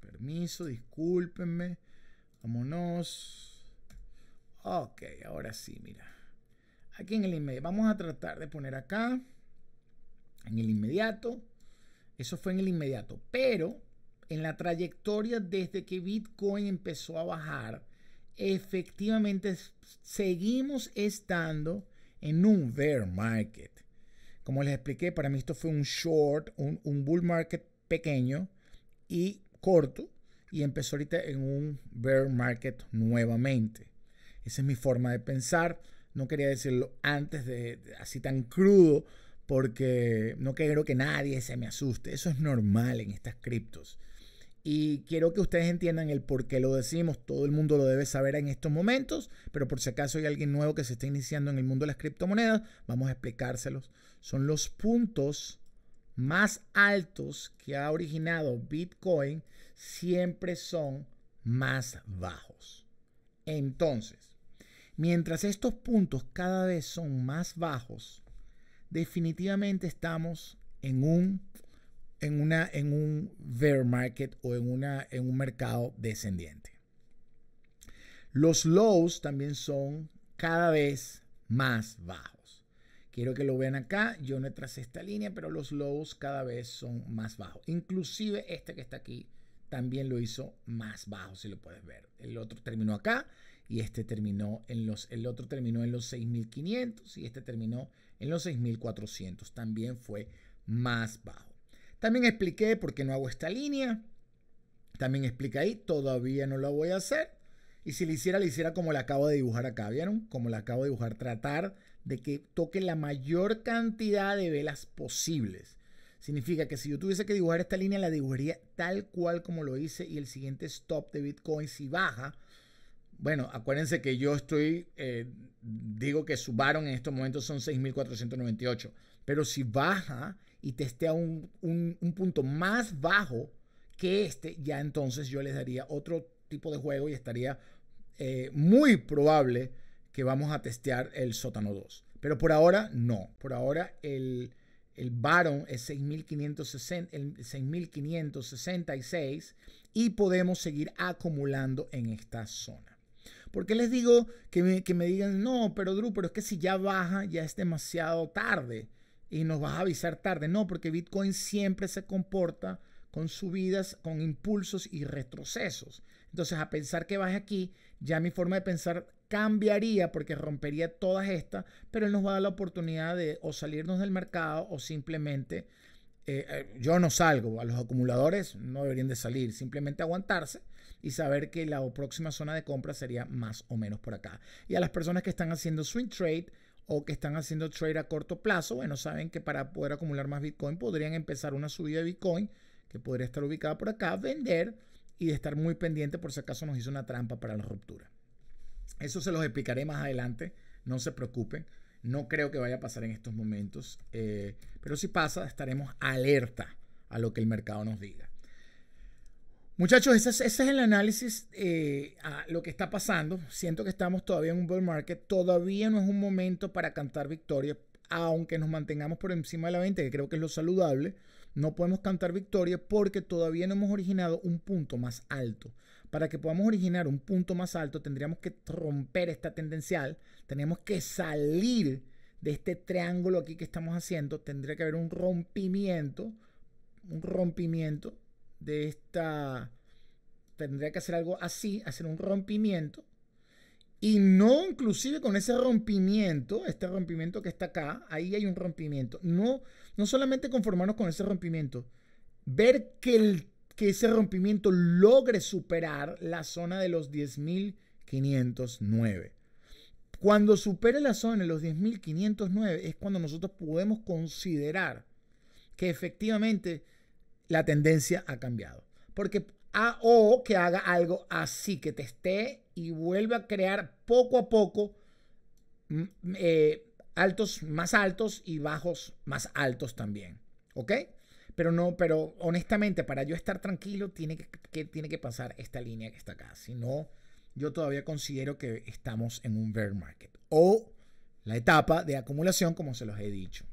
Permiso, discúlpenme, vámonos. Ok, ahora sí, mira. Aquí en el inmediato, vamos a tratar de poner acá, en el inmediato, eso fue en el inmediato, pero en la trayectoria desde que Bitcoin empezó a bajar, efectivamente seguimos estando en un bear market. Como les expliqué, para mí esto fue un short, un, bull market pequeño y corto, y empezó ahorita en un bear market nuevamente. Esa es mi forma de pensar. No quería decirlo antes de, así tan crudo porque no quiero que nadie se me asuste. Eso es normal en estas criptos. Y quiero que ustedes entiendan el por qué lo decimos. Todo el mundo lo debe saber en estos momentos, pero por si acaso hay alguien nuevo que se está iniciando en el mundo de las criptomonedas, vamos a explicárselos. Son los puntos más altos que ha originado Bitcoin, siempre son más bajos. Entonces, mientras estos puntos cada vez son más bajos, definitivamente estamos en un en, una, en un bear market o en, una, en un mercado descendiente. Los lows también son cada vez más bajos. Quiero que lo vean acá. Yo no tracé esta línea, pero los lows cada vez son más bajos. Inclusive este que está aquí también lo hizo más bajo, si lo puedes ver. El otro terminó acá y este terminó en los, el otro terminó en los 6500 y este terminó en los 6400. También fue más bajo. También expliqué por qué no hago esta línea. También explica ahí, todavía no la voy a hacer. Y si la hiciera, la hiciera como la acabo de dibujar acá, ¿vieron? Como la acabo de dibujar, tratar de que toque la mayor cantidad de velas posibles. Significa que si yo tuviese que dibujar esta línea, la dibujaría tal cual como lo hice y el siguiente stop de Bitcoin si baja. Bueno, acuérdense que yo estoy, eh, digo que subaron en estos momentos son 6.498, pero si baja y testea un, punto más bajo que este, ya entonces yo les daría otro tipo de juego y estaría eh, muy probable que vamos a testear el sótano 2. Pero por ahora no. Por ahora el, el Baron es 6566 y podemos seguir acumulando en esta zona. ¿Por qué les digo que que me digan, no, pero Drew, pero es que si ya baja, ya es demasiado tarde? y nos vas a avisar tarde. No, porque Bitcoin siempre se comporta con subidas, con impulsos y retrocesos. Entonces, a pensar que baje aquí, ya mi forma de pensar cambiaría porque rompería todas estas, pero él nos va a dar la oportunidad de o salirnos del mercado o simplemente, eh, eh, yo no salgo, a los acumuladores no deberían de salir, simplemente aguantarse y saber que la próxima zona de compra sería más o menos por acá. Y a las personas que están haciendo swing trade, o que están haciendo trade a corto plazo, bueno, saben que para poder acumular más Bitcoin podrían empezar una subida de Bitcoin que podría estar ubicada por acá, vender y estar muy pendiente por si acaso nos hizo una trampa para la ruptura. Eso se los explicaré más adelante, no se preocupen. No creo que vaya a pasar en estos momentos, eh, pero si pasa estaremos alerta a lo que el mercado nos diga. Muchachos, ese es, el análisis eh, a lo que está pasando. Siento que estamos todavía en un bull market. Todavía no es un momento para cantar victoria, aunque nos mantengamos por encima de la 20, que creo que es lo saludable. No podemos cantar victoria porque todavía no hemos originado un punto más alto. Para que podamos originar un punto más alto, tendríamos que romper esta tendencial. Tenemos que salir de este triángulo aquí que estamos haciendo. Tendría que haber un rompimiento. Un rompimiento de esta, tendría que hacer algo así, hacer un rompimiento. Y no inclusive con ese rompimiento, este rompimiento que está acá, ahí hay un rompimiento. No, no solamente conformarnos con ese rompimiento, ver que, el, que ese rompimiento logre superar la zona de los 10.509. Cuando supere la zona de los 10.509 es cuando nosotros podemos considerar que efectivamente la tendencia ha cambiado. Porque a, o que haga algo así, que te esté y vuelva a crear poco a poco eh, altos más altos y bajos más altos también. ¿Ok? Pero no, pero honestamente, para yo estar tranquilo, tiene que, tiene que pasar esta línea que está acá. Si no, yo todavía considero que estamos en un bear market. O la etapa de acumulación, como se los he dicho.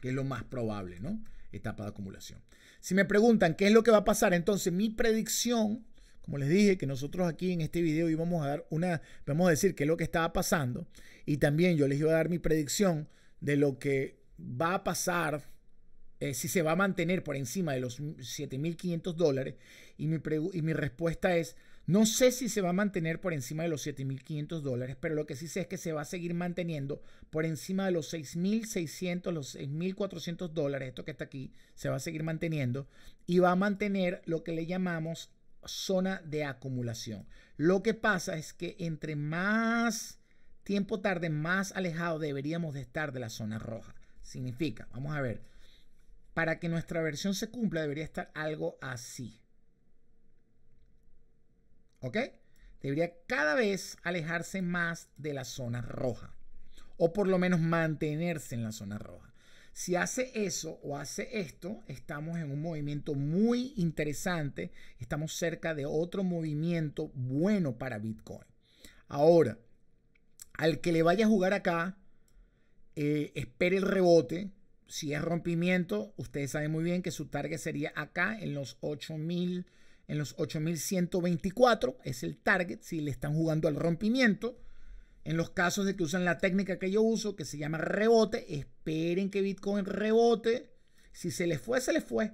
Que es lo más probable, ¿no? Etapa de acumulación. Si me preguntan qué es lo que va a pasar, entonces mi predicción, como les dije, que nosotros aquí en este video íbamos a dar una, vamos a decir qué es lo que estaba pasando, y también yo les iba a dar mi predicción de lo que va a pasar eh, si se va a mantener por encima de los 7.500 dólares. Y y mi respuesta es, no sé si se va a mantener por encima de los 7.500 dólares, pero lo que sí sé es que se va a seguir manteniendo por encima de los 6.600, los 6.400 dólares, esto que está aquí, se va a seguir manteniendo y va a mantener lo que le llamamos zona de acumulación. Lo que pasa es que entre más tiempo tarde, más alejado deberíamos de estar de la zona roja. Significa, vamos a ver, para que nuestra versión se cumpla debería estar algo así. ¿Ok? Debería cada vez alejarse más de la zona roja. O por lo menos mantenerse en la zona roja. Si hace eso o hace esto, estamos en un movimiento muy interesante. Estamos cerca de otro movimiento bueno para Bitcoin. Ahora, al que le vaya a jugar acá, eh, espere el rebote. Si es rompimiento, ustedes saben muy bien que su target sería acá en los 8000 en los 8124, es el target, si le están jugando al rompimiento. En los casos de que usan la técnica que yo uso, que se llama rebote, esperen que Bitcoin rebote. Si se les fue, se les fue.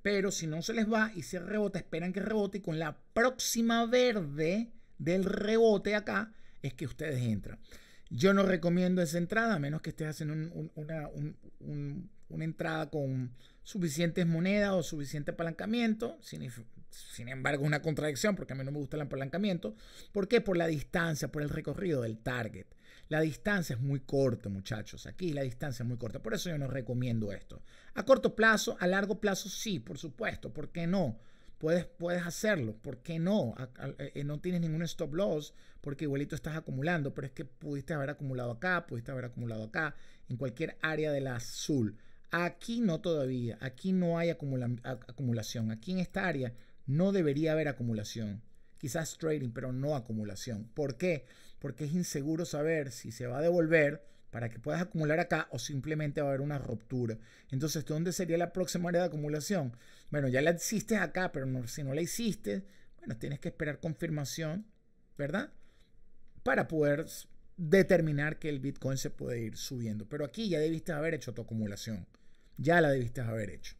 Pero si no se les va y se rebota, esperan que rebote. Y con la próxima verde del rebote acá es que ustedes entran. Yo no recomiendo esa entrada, a menos que estés haciendo un una entrada con suficientes monedas o suficiente apalancamiento. Sin, embargo, una contradicción porque a mí no me gusta el apalancamiento. ¿Por qué? Por la distancia, por el recorrido del target. La distancia es muy corta, muchachos. Aquí la distancia es muy corta. Por eso yo no recomiendo esto. A corto plazo, a largo plazo, sí, por supuesto. ¿Por qué no? Puedes, puedes hacerlo. ¿Por qué no? Eh, no tienes ningún stop loss porque igualito estás acumulando. Pero es que pudiste haber acumulado acá, pudiste haber acumulado acá, en cualquier área de la azul. Aquí no todavía, aquí no hay acumulación, aquí en esta área no debería haber acumulación. Quizás trading, pero no acumulación. ¿Por qué? Porque es inseguro saber si se va a devolver para que puedas acumular acá o simplemente va a haber una ruptura. Entonces, ¿dónde sería la próxima área de acumulación? Bueno, ya la hiciste acá, pero si no la hiciste, bueno, tienes que esperar confirmación, ¿verdad? Para poder determinar que el Bitcoin se puede ir subiendo. Pero aquí ya debiste haber hecho tu acumulación ya la debiste haber hecho.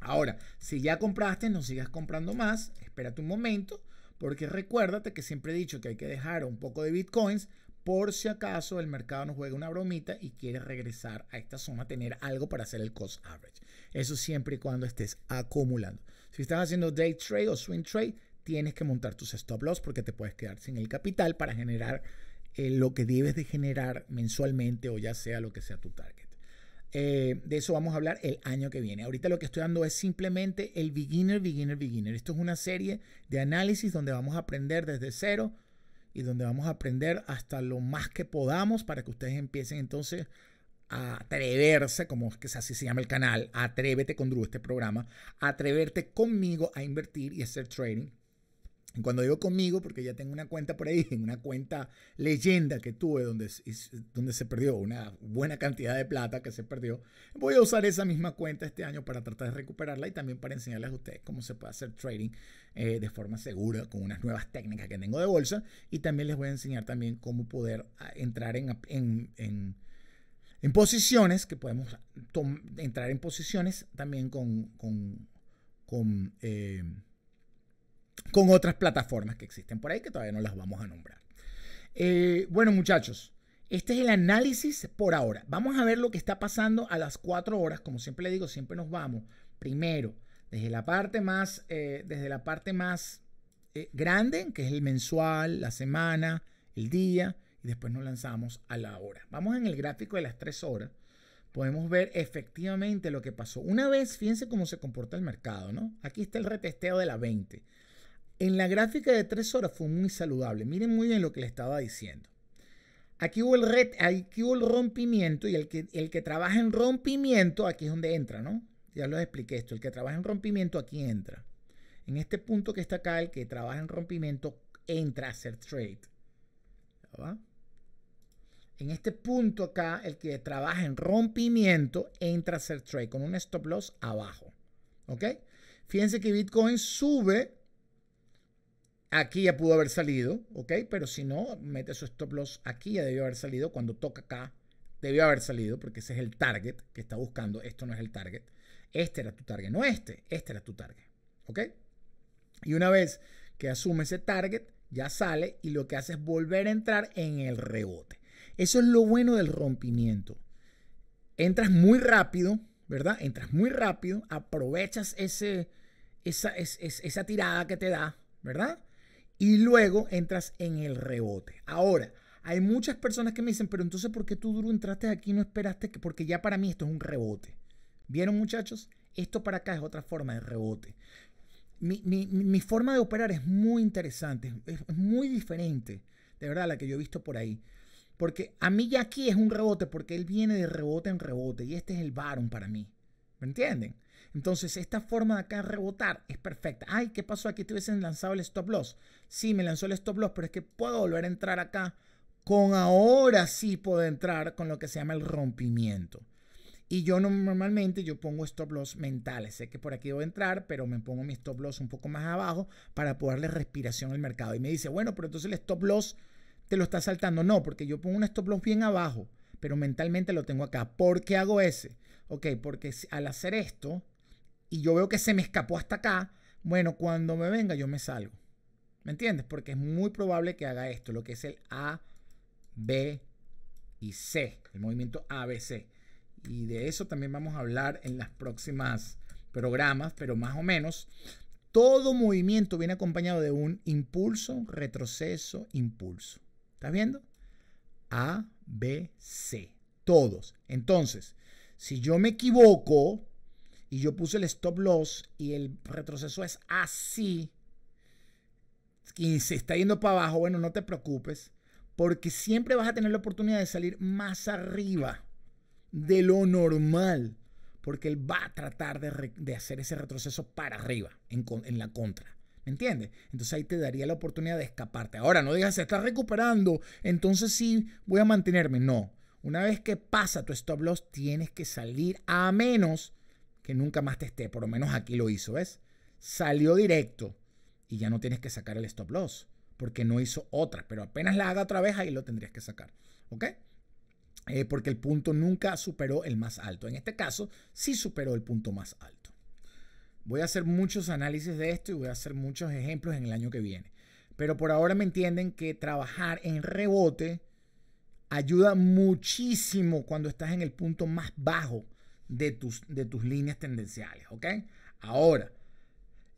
Ahora, si ya compraste, no sigas comprando más, espérate un momento, porque recuérdate que siempre he dicho que hay que dejar un poco de bitcoins por si acaso el mercado nos juega una bromita y quiere regresar a esta zona, tener algo para hacer el cost average. Eso siempre y cuando estés acumulando. Si estás haciendo day trade o swing trade, tienes que montar tus stop loss porque te puedes quedar sin el capital para generar eh, lo que debes de generar mensualmente o ya sea lo que sea tu target. Eh, de eso vamos a hablar el año que viene. Ahorita lo que estoy dando es simplemente el beginner, beginner, beginner. Esto es una serie de análisis donde vamos a aprender desde cero y donde vamos a aprender hasta lo más que podamos para que ustedes empiecen entonces a atreverse, como es que así se llama el canal, atrévete con Drew, este programa, atreverte conmigo a invertir y hacer trading cuando digo conmigo, porque ya tengo una cuenta por ahí, una cuenta leyenda que tuve donde, donde se perdió una buena cantidad de plata que se perdió, voy a usar esa misma cuenta este año para tratar de recuperarla y también para enseñarles a ustedes cómo se puede hacer trading eh, de forma segura con unas nuevas técnicas que tengo de bolsa y también les voy a enseñar también cómo poder ah, entrar en, posiciones, que podemos entrar en posiciones también con, con, eh, con otras plataformas que existen por ahí que todavía no las vamos a nombrar. Eh, bueno, muchachos, este es el análisis por ahora. Vamos a ver lo que está pasando a las 4 horas. Como siempre le digo, siempre nos vamos primero desde la parte más, eh, desde la parte más eh, grande, que es el mensual, la semana, el día, y después nos lanzamos a la hora. Vamos en el gráfico de las 3 horas. Podemos ver efectivamente lo que pasó. Una vez, fíjense cómo se comporta el mercado, ¿no? Aquí está el retesteo de la 20 en la gráfica de tres horas fue muy saludable. Miren muy bien lo que le estaba diciendo. Aquí hubo el, rompimiento y el que, el que trabaja en rompimiento, aquí es donde entra, ¿no? Ya les expliqué esto. El que trabaja en rompimiento, aquí entra. En este punto que está acá, el que trabaja en rompimiento entra a hacer trade. ¿Va? En este punto acá, el que trabaja en rompimiento entra a hacer trade con un stop loss abajo. ¿Ok? Fíjense que Bitcoin sube Aquí ya pudo haber salido, ¿ok? Pero si no, mete su stop loss. Aquí ya debió haber salido. Cuando toca acá, debió haber salido porque ese es el target que está buscando. Esto no es el target. Este era tu target, no este. Este era tu target, ¿ok? Y una vez que asume ese target, ya sale y lo que hace es volver a entrar en el rebote. Eso es lo bueno del rompimiento. Entras muy rápido, ¿verdad? Entras muy rápido, aprovechas esa, esa tirada que te da, ¿verdad? y luego entras en el rebote. Ahora, hay muchas personas que me dicen, pero entonces, ¿por qué tú duro entraste aquí y no esperaste? Porque ya para mí esto es un rebote. ¿Vieron, muchachos? Esto para acá es otra forma de rebote. Mi, forma de operar es muy interesante, es, muy diferente, de verdad, a la que yo he visto por ahí. Porque a mí ya aquí es un rebote, porque él viene de rebote en rebote, y este es el varón para mí. ¿Me entienden? Entonces, esta forma de acá rebotar es perfecta. Ay, ¿qué pasó? Aquí te hubiesen lanzado el stop loss. Sí, me lanzó el stop loss, pero es que puedo volver a entrar acá. Con ahora sí puedo entrar con lo que se llama el rompimiento. Y yo normalmente yo pongo stop loss mentales. Sé que por aquí voy a entrar, pero me pongo mi stop loss un poco más abajo para poderle respiración al mercado. Y me dice, bueno, pero entonces el stop loss te lo está saltando. No, porque yo pongo un stop loss bien abajo, pero mentalmente lo tengo acá. ¿Por qué hago ese? Ok, porque al hacer esto, y yo veo que se me escapó hasta acá, bueno, cuando me venga yo me salgo. ¿Me entiendes? Porque es muy probable que haga esto, lo que es el A, B y C, el movimiento ABC. Y de eso también vamos a hablar en las próximas programas, pero más o menos. Todo movimiento viene acompañado de un impulso, retroceso, impulso. ¿Estás viendo? A, B, C. Todos. Entonces, si yo me equivoco, y yo puse el stop loss y el retroceso es así y se está yendo para abajo, bueno, no te preocupes, porque siempre vas a tener la oportunidad de salir más arriba de lo normal, porque él va a tratar de, hacer ese retroceso para arriba, en, en la contra. ¿Me entiendes? Entonces ahí te daría la oportunidad de escaparte. Ahora, no digas, se está recuperando, entonces sí voy a mantenerme. No. Una vez que pasa tu stop loss, tienes que salir a menos que nunca más te esté, por lo menos aquí lo hizo, ¿ves? Salió directo y ya no tienes que sacar el stop loss porque no hizo otra, pero apenas la haga otra vez ahí lo tendrías que sacar, ¿ok? Eh, porque el punto nunca superó el más alto. En este caso, sí superó el punto más alto. Voy a hacer muchos análisis de esto y voy a hacer muchos ejemplos en el año que viene. Pero por ahora me entienden que trabajar en rebote ayuda muchísimo cuando estás en el punto más bajo de tus, de tus líneas tendenciales, ¿ok? Ahora,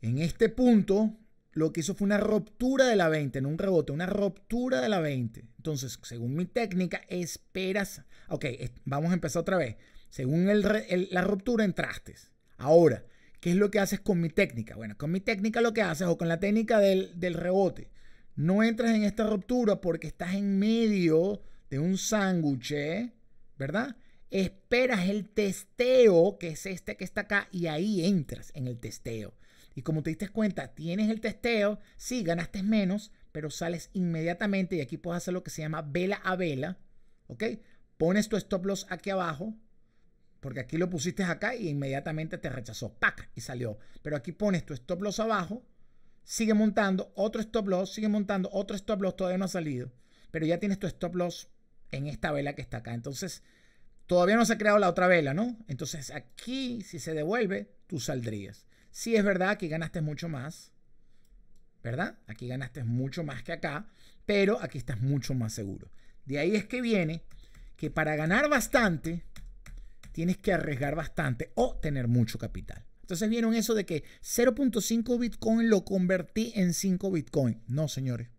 en este punto, lo que hizo fue una ruptura de la 20, no un rebote, una ruptura de la 20. Entonces, según mi técnica, esperas. Ok, vamos a empezar otra vez. Según el, la ruptura, entraste. Ahora, ¿qué es lo que haces con mi técnica? Bueno, con mi técnica lo que haces, o con la técnica del, del rebote, no entras en esta ruptura porque estás en medio de un sándwich, ¿verdad? esperas el testeo, que es este que está acá, y ahí entras en el testeo. Y como te diste cuenta, tienes el testeo, sí, ganaste menos, pero sales inmediatamente y aquí puedes hacer lo que se llama vela a vela, ¿ok? Pones tu stop loss aquí abajo, porque aquí lo pusiste acá y inmediatamente te rechazó, ¡pac! Y salió. Pero aquí pones tu stop loss abajo, sigue montando, otro stop loss, sigue montando, otro stop loss, todavía no ha salido, pero ya tienes tu stop loss en esta vela que está acá. Entonces, Todavía no se ha creado la otra vela, ¿no? Entonces aquí, si se devuelve, tú saldrías. Si sí, es verdad que ganaste mucho más, ¿verdad? Aquí ganaste mucho más que acá, pero aquí estás mucho más seguro. De ahí es que viene que para ganar bastante, tienes que arriesgar bastante o tener mucho capital. Entonces vieron eso de que 0.5 Bitcoin lo convertí en 5 Bitcoin. No, señores.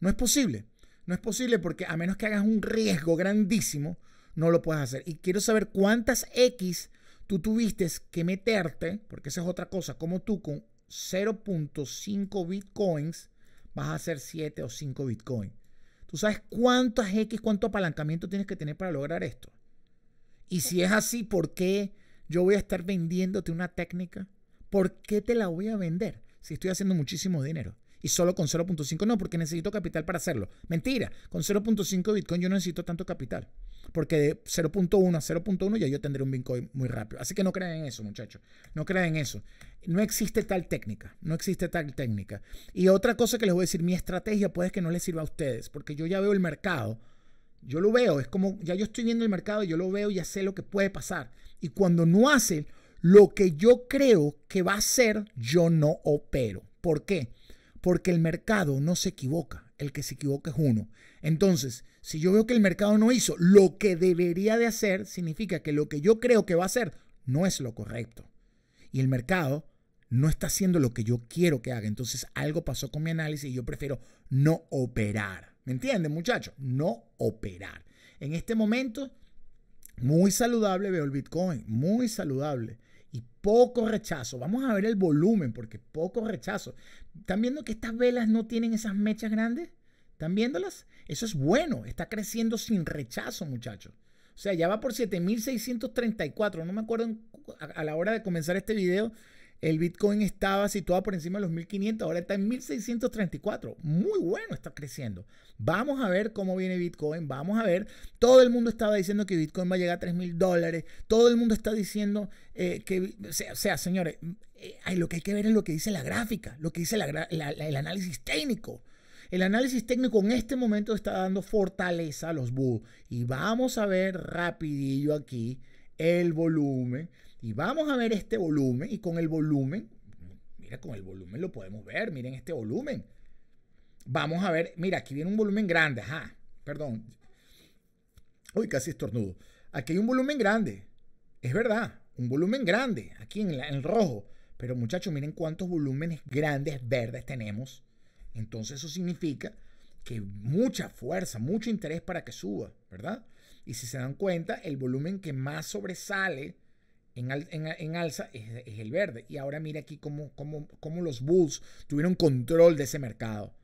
No es posible. No es posible porque a menos que hagas un riesgo grandísimo, no lo puedes hacer. Y quiero saber cuántas X tú tuviste que meterte, porque esa es otra cosa, como tú con 0.5 bitcoins vas a hacer 7 o 5 bitcoins. Tú sabes cuántas X, cuánto apalancamiento tienes que tener para lograr esto. Y si es así, ¿por qué yo voy a estar vendiéndote una técnica? ¿Por qué te la voy a vender si estoy haciendo muchísimo dinero? y solo con 0.5 no, porque necesito capital para hacerlo. Mentira, con 0.5 Bitcoin yo no necesito tanto capital, porque de 0.1 a 0.1 ya yo tendré un Bitcoin muy rápido. Así que no crean en eso, muchachos, no crean en eso. No existe tal técnica, no existe tal técnica. Y otra cosa que les voy a decir, mi estrategia puede que no les sirva a ustedes, porque yo ya veo el mercado. Yo lo veo, es como ya yo estoy viendo el mercado, yo lo veo, y ya sé lo que puede pasar. Y cuando no hace lo que yo creo que va a hacer, yo no opero. ¿Por qué? porque el mercado no se equivoca, el que se equivoca es uno. Entonces, si yo veo que el mercado no hizo lo que debería de hacer, significa que lo que yo creo que va a hacer no es lo correcto. Y el mercado no está haciendo lo que yo quiero que haga. Entonces, algo pasó con mi análisis y yo prefiero no operar. ¿Me entienden, muchachos? No operar. En este momento, muy saludable veo el Bitcoin, muy saludable y poco rechazo. Vamos a ver el volumen, porque poco rechazo. ¿Están viendo que estas velas no tienen esas mechas grandes? ¿Están viéndolas? Eso es bueno, está creciendo sin rechazo, muchachos. O sea, ya va por 7634. No me acuerdo a la hora de comenzar este video. El Bitcoin estaba situado por encima de los 1500, ahora está en 1634. Muy bueno, está creciendo. Vamos a ver cómo viene Bitcoin, vamos a ver. Todo el mundo estaba diciendo que Bitcoin va a llegar a 3000 dólares. Todo el mundo está diciendo eh, que, o sea, señores, eh, lo que hay que ver es lo que dice la gráfica, lo que dice el análisis técnico. El análisis técnico en este momento está dando fortaleza a los bulls. Y vamos a ver rapidillo aquí el volumen. Y vamos a ver este volumen. Y con el volumen, mira, con el volumen lo podemos ver. Miren este volumen. Vamos a ver, mira, aquí viene un volumen grande. Ajá, perdón. Uy, casi estornudo. Aquí hay un volumen grande. Es verdad, un volumen grande. Aquí en, en el rojo. Pero muchachos, miren cuántos volúmenes grandes verdes tenemos. Entonces eso significa que mucha fuerza, mucho interés para que suba, ¿verdad? Y si se dan cuenta, el volumen que más sobresale en, alza es, el verde. Y ahora mira aquí cómo, cómo, los Bulls tuvieron control de ese mercado.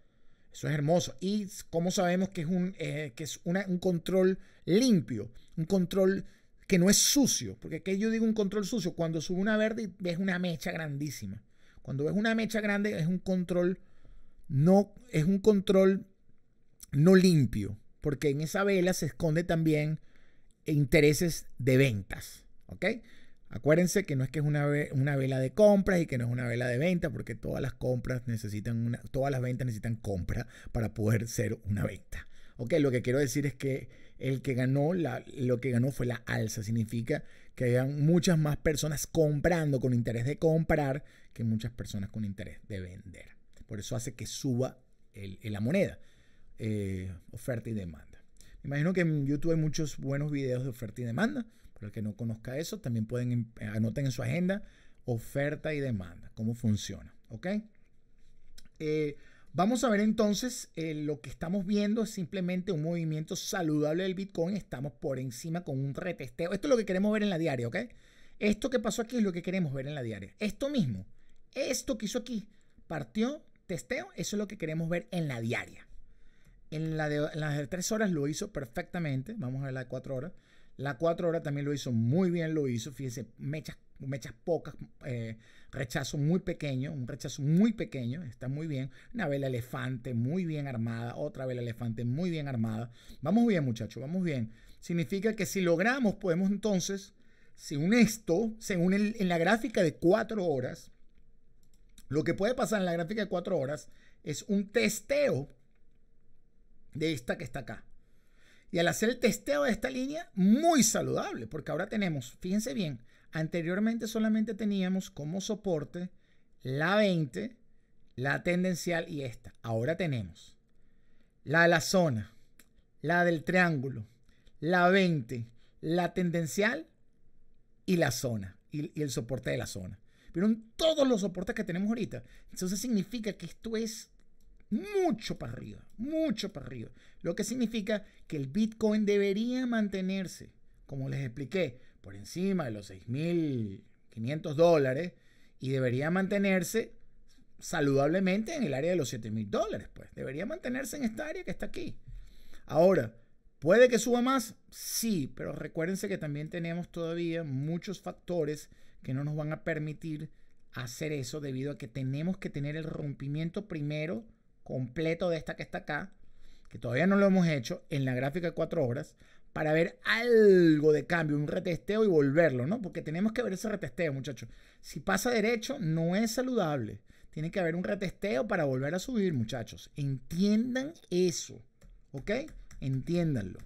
Eso es hermoso. Y cómo sabemos que es un, eh, que es un control limpio, un control que no es sucio, porque que yo digo un control sucio, cuando sube una verde ves una mecha grandísima. Cuando ves una mecha grande es un control no es un control no limpio, porque en esa vela se esconde también intereses de ventas, ¿ok? Acuérdense que no es que es una, una vela de compras y que no es una vela de venta, porque todas las compras necesitan una, todas las ventas necesitan compra para poder ser una venta. Ok, lo que quiero decir es que el que ganó, lo que ganó fue la alza. Significa que hay muchas más personas comprando con interés de comprar que muchas personas con interés de vender. Por eso hace que suba la moneda, eh, oferta y demanda. Me imagino que en YouTube hay muchos buenos videos de oferta y demanda. Para el que no conozca eso, también pueden em, anoten en su agenda oferta y demanda, cómo funciona. ¿Ok? Eh, Vamos a ver entonces, eh, lo que estamos viendo es simplemente un movimiento saludable del Bitcoin. Estamos por encima con un retesteo. Esto es lo que queremos ver en la diaria, ¿ok? Esto que pasó aquí es lo que queremos ver en la diaria. Esto mismo, esto que hizo aquí, partió, testeo, eso es lo que queremos ver en la diaria. En, la de, las tres horas lo hizo perfectamente. Vamos a ver la de cuatro horas. La cuatro horas también lo hizo muy bien, lo hizo. Fíjense, mechas mechas pocas, eh, rechazo muy pequeño, un rechazo muy pequeño, está muy bien. Una vela elefante muy bien armada, otra vela elefante muy bien armada. Vamos bien, muchachos, vamos bien. Significa que si logramos, podemos entonces, según esto, según en la gráfica de cuatro horas, lo que puede pasar en la gráfica de cuatro horas es un testeo de esta que está acá. Y al hacer el testeo de esta línea, muy saludable, porque ahora tenemos, fíjense bien, Anteriormente solamente teníamos como soporte la 20, la tendencial y esta. Ahora tenemos la de la zona, la del triángulo, la 20, la tendencial y la zona y, el soporte de la zona. Vieron todos los soportes que tenemos ahorita. Entonces significa que esto es mucho para arriba, mucho para arriba. Lo que significa que el Bitcoin debería mantenerse, como les expliqué, por encima de los 6.500 dólares y debería mantenerse saludablemente en el área de los 7.000 dólares. Pues debería mantenerse en esta área que está aquí. Ahora, ¿puede que suba más? Sí, pero recuérdense que también tenemos todavía muchos factores que no nos van a permitir hacer eso debido a que tenemos que tener el rompimiento primero completo de esta que está acá, que todavía no lo hemos hecho en la gráfica de 4 horas para ver algo de cambio, un retesteo y volverlo, ¿no? Porque tenemos que ver ese retesteo, muchachos. Si pasa derecho, no es saludable. Tiene que haber un retesteo para volver a subir, muchachos. Entiendan eso, ¿ok? Entiéndanlo.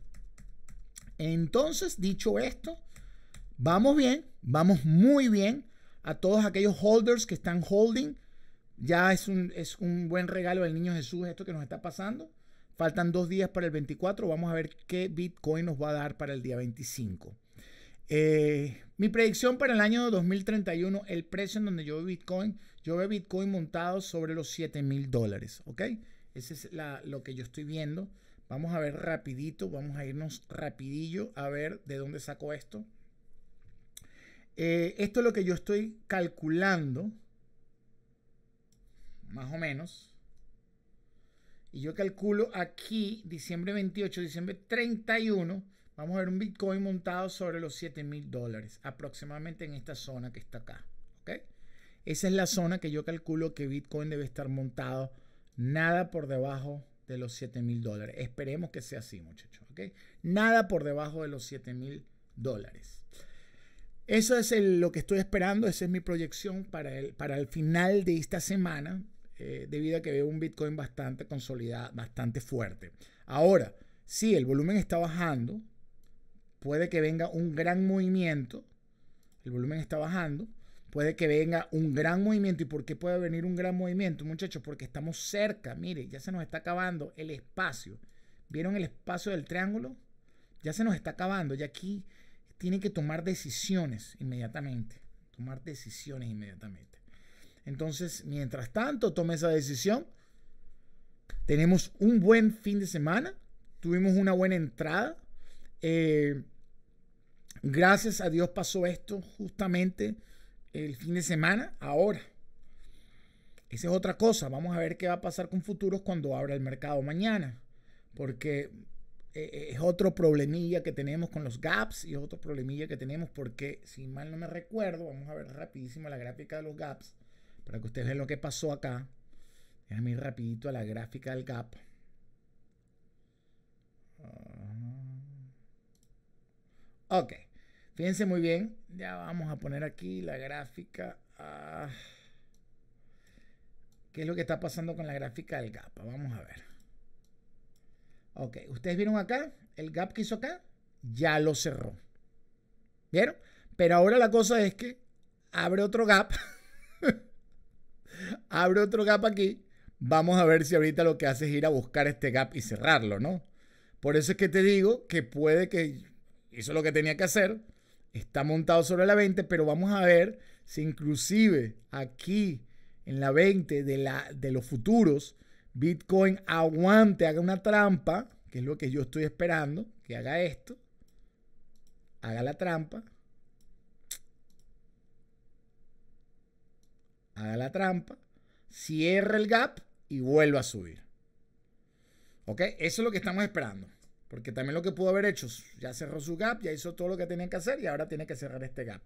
Entonces, dicho esto, vamos bien, vamos muy bien a todos aquellos holders que están holding. Ya es un, es un buen regalo del niño Jesús esto que nos está pasando. Faltan dos días para el 24. Vamos a ver qué Bitcoin nos va a dar para el día 25. Eh, mi predicción para el año 2031, el precio en donde yo veo Bitcoin, yo veo Bitcoin montado sobre los 7 mil dólares, ¿ok? Ese es lo que yo estoy viendo. Vamos a ver rapidito, vamos a irnos rapidillo a ver de dónde saco esto. Eh, esto es lo que yo estoy calculando, más o menos. Y yo calculo aquí, diciembre 28, diciembre 31, vamos a ver un Bitcoin montado sobre los 7 mil dólares, aproximadamente en esta zona que está acá. ¿okay? Esa es la zona que yo calculo que Bitcoin debe estar montado nada por debajo de los 7 mil dólares. Esperemos que sea así, muchachos. ¿okay? Nada por debajo de los 7 mil dólares. Eso es lo que estoy esperando, esa es mi proyección para el, para el final de esta semana. Eh, debido a que veo un Bitcoin bastante consolidado, bastante fuerte. Ahora, si el volumen está bajando, puede que venga un gran movimiento. El volumen está bajando. Puede que venga un gran movimiento. ¿Y por qué puede venir un gran movimiento, muchachos? Porque estamos cerca. Mire, ya se nos está acabando el espacio. ¿Vieron el espacio del triángulo? Ya se nos está acabando. Y aquí tienen que tomar decisiones inmediatamente. Tomar decisiones inmediatamente. Entonces, mientras tanto, tome esa decisión. Tenemos un buen fin de semana. Tuvimos una buena entrada. Eh, gracias a Dios pasó esto justamente el fin de semana. Ahora, esa es otra cosa. Vamos a ver qué va a pasar con futuros cuando abra el mercado mañana. Porque eh, eh, es otro problemilla que tenemos con los gaps y es otro problemilla que tenemos porque, si mal no me recuerdo, vamos a ver rapidísimo la gráfica de los gaps para que ustedes vean lo que pasó acá. Déjame ir rapidito a la gráfica del gap. Ah. Ok. Fíjense muy bien. Ya vamos a poner aquí la gráfica. Ah. ¿Qué es lo que está pasando con la gráfica del gap? Vamos a ver. Ok. ¿Ustedes vieron acá? El gap que hizo acá. Ya lo cerró. ¿Vieron? Pero ahora la cosa es que abre otro gap. Abre otro gap aquí. Vamos a ver si ahorita lo que hace es ir a buscar este gap y cerrarlo, ¿no? Por eso es que te digo que puede que Eso es lo que tenía que hacer. Está montado sobre la 20, pero vamos a ver si inclusive aquí en la 20 de, la, de los futuros, Bitcoin aguante, haga una trampa, que es lo que yo estoy esperando, que haga esto, haga la trampa, haga la trampa, cierre el gap y vuelva a subir. ¿Ok? Eso es lo que estamos esperando. Porque también lo que pudo haber hecho, ya cerró su gap, ya hizo todo lo que tenía que hacer y ahora tiene que cerrar este gap.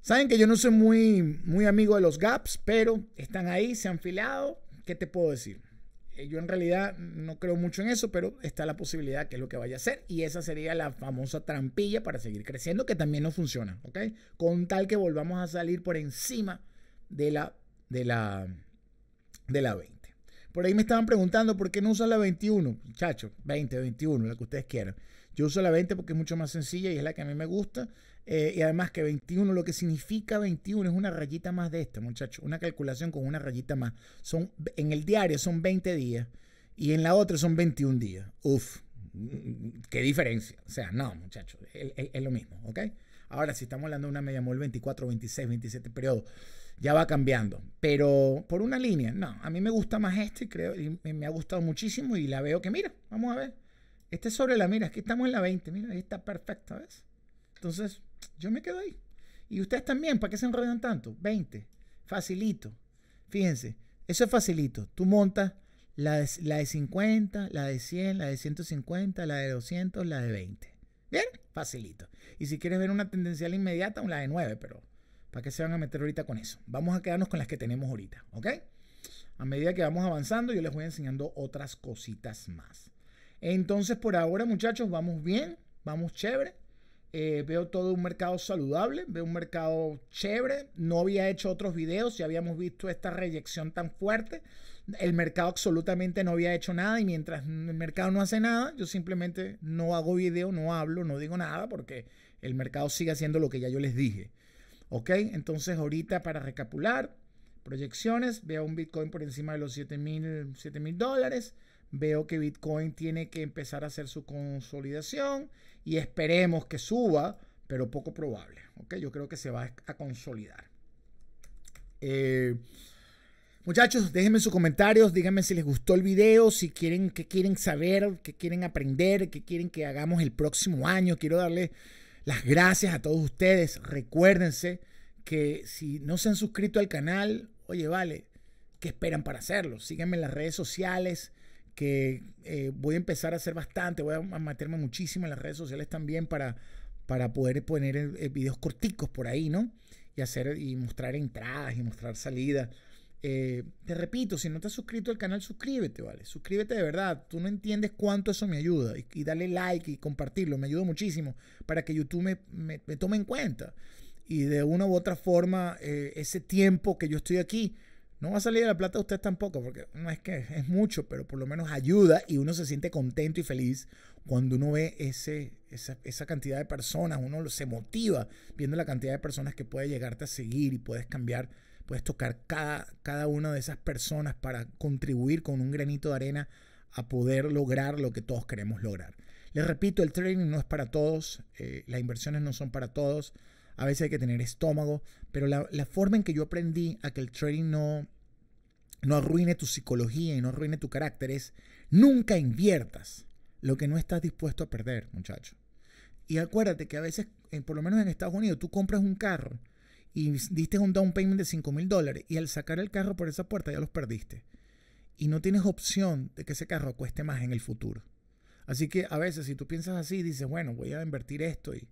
Saben que yo no soy muy, muy amigo de los gaps, pero están ahí, se han filado. ¿Qué te puedo decir? Eh, yo en realidad no creo mucho en eso, pero está la posibilidad que es lo que vaya a hacer. Y esa sería la famosa trampilla para seguir creciendo, que también no funciona, ¿ok? Con tal que volvamos a salir por encima de la, de la, de la 20. Por ahí me estaban preguntando por qué no usan la 21, muchachos, 20, 21, la que ustedes quieran. Yo uso la 20 porque es mucho más sencilla y es la que a mí me gusta. Eh, y además que 21, lo que significa 21 es una rayita más de esta, muchachos. Una calculación con una rayita más. Son, en el diario son 20 días y en la otra son 21 días. Uf, qué diferencia. O sea, no, muchachos, es, lo mismo, ¿ok? Ahora, si estamos hablando de una media mol 24, 26, 27 periodos ya va cambiando. Pero por una línea, no, a mí me gusta más este creo, y me ha gustado muchísimo y la veo que mira, vamos a ver. Este es sobre la mira, aquí estamos en la 20, mira, ahí está perfecta ¿ves? Entonces, yo me quedo ahí. Y ustedes también, ¿para qué se enredan tanto? 20, facilito. Fíjense, eso es facilito. Tú montas la de, la de 50, la de 100, la de 150, la de 200, la de 20. Bien, facilito. Y si quieres ver una tendencial inmediata, la de 9, pero ¿Para qué se van a meter ahorita con eso? Vamos a quedarnos con las que tenemos ahorita, ¿ok? A medida que vamos avanzando, yo les voy enseñando otras cositas más. Entonces, por ahora, muchachos, vamos bien, vamos chévere. Eh, veo todo un mercado saludable, veo un mercado chévere. No había hecho otros videos, ya habíamos visto esta reyección tan fuerte. El mercado absolutamente no había hecho nada y mientras el mercado no hace nada, yo simplemente no hago video, no hablo, no digo nada porque el mercado sigue haciendo lo que ya yo les dije. ¿Ok? Entonces ahorita para recapular, proyecciones, veo un Bitcoin por encima de los 7000 mil dólares, veo que Bitcoin tiene que empezar a hacer su consolidación y esperemos que suba, pero poco probable. ¿Ok? Yo creo que se va a consolidar. Eh, muchachos, déjenme sus comentarios, díganme si les gustó el video, si quieren, qué quieren saber, qué quieren aprender, qué quieren que hagamos el próximo año. Quiero darle las gracias a todos ustedes. Recuérdense que si no se han suscrito al canal, oye, vale, ¿qué esperan para hacerlo? Síganme en las redes sociales, que eh, voy a empezar a hacer bastante, voy a meterme muchísimo en las redes sociales también para, para poder poner eh, videos corticos por ahí, ¿no? Y hacer y mostrar entradas y mostrar salidas. Eh, te repito, si no te has suscrito al canal, suscríbete, ¿vale? Suscríbete de verdad. Tú no entiendes cuánto eso me ayuda. Y, dale like y compartirlo. Me ayuda muchísimo para que YouTube me, me, tome en cuenta. Y de una u otra forma, eh, ese tiempo que yo estoy aquí, no va a salir de la plata de usted tampoco, porque no es que es mucho, pero por lo menos ayuda y uno se siente contento y feliz cuando uno ve ese, esa, esa cantidad de personas, uno se motiva viendo la cantidad de personas que puede llegarte a seguir y puedes cambiar puedes tocar cada, cada una de esas personas para contribuir con un granito de arena a poder lograr lo que todos queremos lograr. Les repito, el trading no es para todos, eh, las inversiones no son para todos, a veces hay que tener estómago, pero la, forma en que yo aprendí a que el trading no, no arruine tu psicología y no arruine tu carácter es nunca inviertas lo que no estás dispuesto a perder, muchacho. Y acuérdate que a veces, eh, por lo menos en Estados Unidos, tú compras un carro y diste un down payment de 5 mil dólares y al sacar el carro por esa puerta ya los perdiste. Y no tienes opción de que ese carro cueste más en el futuro. Así que a veces si tú piensas así, dices, bueno, voy a invertir esto y,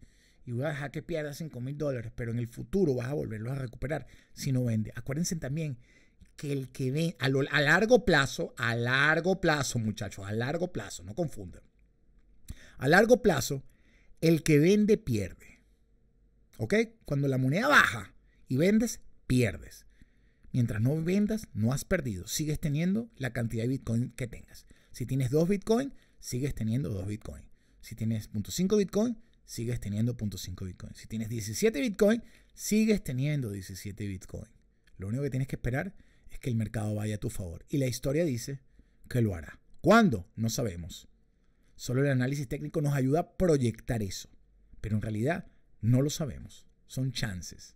voy a dejar que pierda 5 mil dólares, pero en el futuro vas a volverlos a recuperar si no vende. Acuérdense también que el que ve a, a largo plazo, a largo plazo muchachos, a largo plazo, no confundan. A largo plazo, el que vende pierde. ¿Ok? Cuando la moneda baja y vendes, pierdes. Mientras no vendas, no has perdido. Sigues teniendo la cantidad de Bitcoin que tengas. Si tienes 2 Bitcoin, sigues teniendo 2 Bitcoin. Si tienes 0.5 Bitcoin, sigues teniendo 0.5 Bitcoin. Si tienes 17 Bitcoin, sigues teniendo 17 Bitcoin. Lo único que tienes que esperar es que el mercado vaya a tu favor. Y la historia dice que lo hará. ¿Cuándo? No sabemos. Solo el análisis técnico nos ayuda a proyectar eso. Pero en realidad no lo sabemos. Son chances.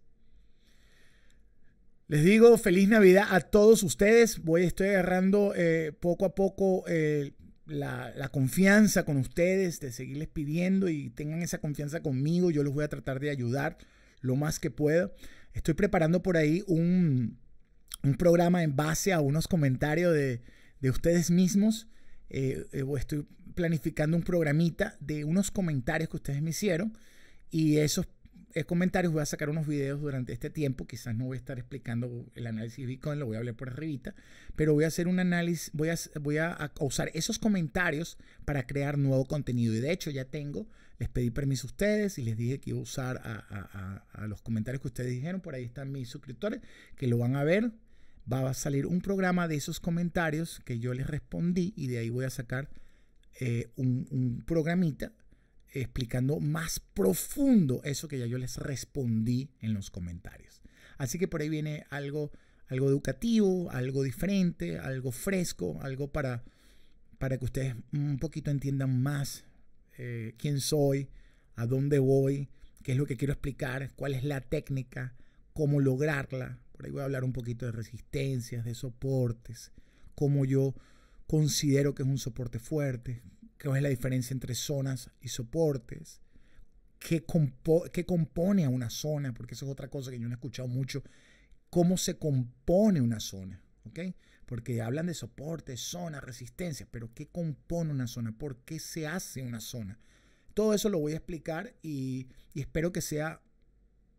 Les digo feliz Navidad a todos ustedes. Voy, estoy agarrando eh, poco a poco eh, la, confianza con ustedes de seguirles pidiendo y tengan esa confianza conmigo. Yo los voy a tratar de ayudar lo más que pueda. Estoy preparando por ahí un, programa en base a unos comentarios de, de ustedes mismos. Eh, estoy planificando un programita de unos comentarios que ustedes me hicieron y esos comentarios voy a sacar unos videos durante este tiempo. Quizás no voy a estar explicando el análisis Bitcoin, lo voy a hablar por arribita, pero voy a hacer un análisis, voy a, voy a usar esos comentarios para crear nuevo contenido. Y de hecho ya tengo, les pedí permiso a ustedes y les dije que iba a usar a, los comentarios que ustedes dijeron. Por ahí están mis suscriptores que lo van a ver. Va a salir un programa de esos comentarios que yo les respondí y de ahí voy a sacar eh, un, un programita explicando más profundo eso que ya yo les respondí en los comentarios. Así que por ahí viene algo, algo educativo, algo diferente, algo fresco, algo para, para que ustedes un poquito entiendan más eh, quién soy, a dónde voy, qué es lo que quiero explicar, cuál es la técnica, cómo lograrla. Por ahí voy a hablar un poquito de resistencias, de soportes, cómo yo considero que es un soporte fuerte, ¿Qué es la diferencia entre zonas y soportes? ¿Qué, compone a una zona? Porque eso es otra cosa que yo no he escuchado mucho. ¿Cómo se compone una zona? Porque hablan de soporte, zona, resistencia, pero ¿qué compone una zona? ¿Por qué se hace una zona? Todo eso lo voy a explicar y, espero que sea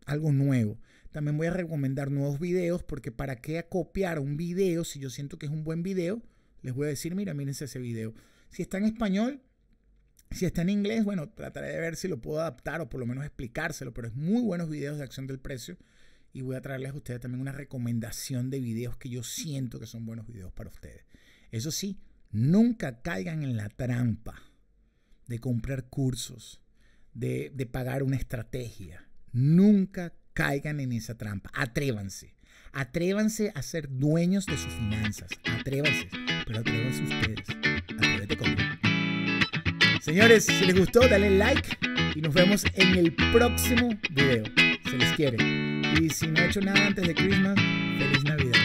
algo nuevo. También voy a recomendar nuevos videos porque para qué copiar un video si yo siento que es un buen video, les voy a decir, mira, mírense ese video. Si está en español, si está en inglés, bueno, trataré de ver si lo puedo adaptar o por lo menos explicárselo, pero es muy buenos videos de acción del precio y voy a traerles a ustedes también una recomendación de videos que yo siento que son buenos videos para ustedes. Eso sí, nunca caigan en la trampa de comprar cursos, de, de pagar una estrategia. Nunca caigan en esa trampa. Atrévanse. Atrévanse a ser dueños de sus finanzas. Atrévanse. Pero atrévanse ustedes. Señores, si les gustó, dale like y nos vemos en el próximo video. Se les quiere. Y si no ha hecho nada antes de Christmas, feliz Navidad.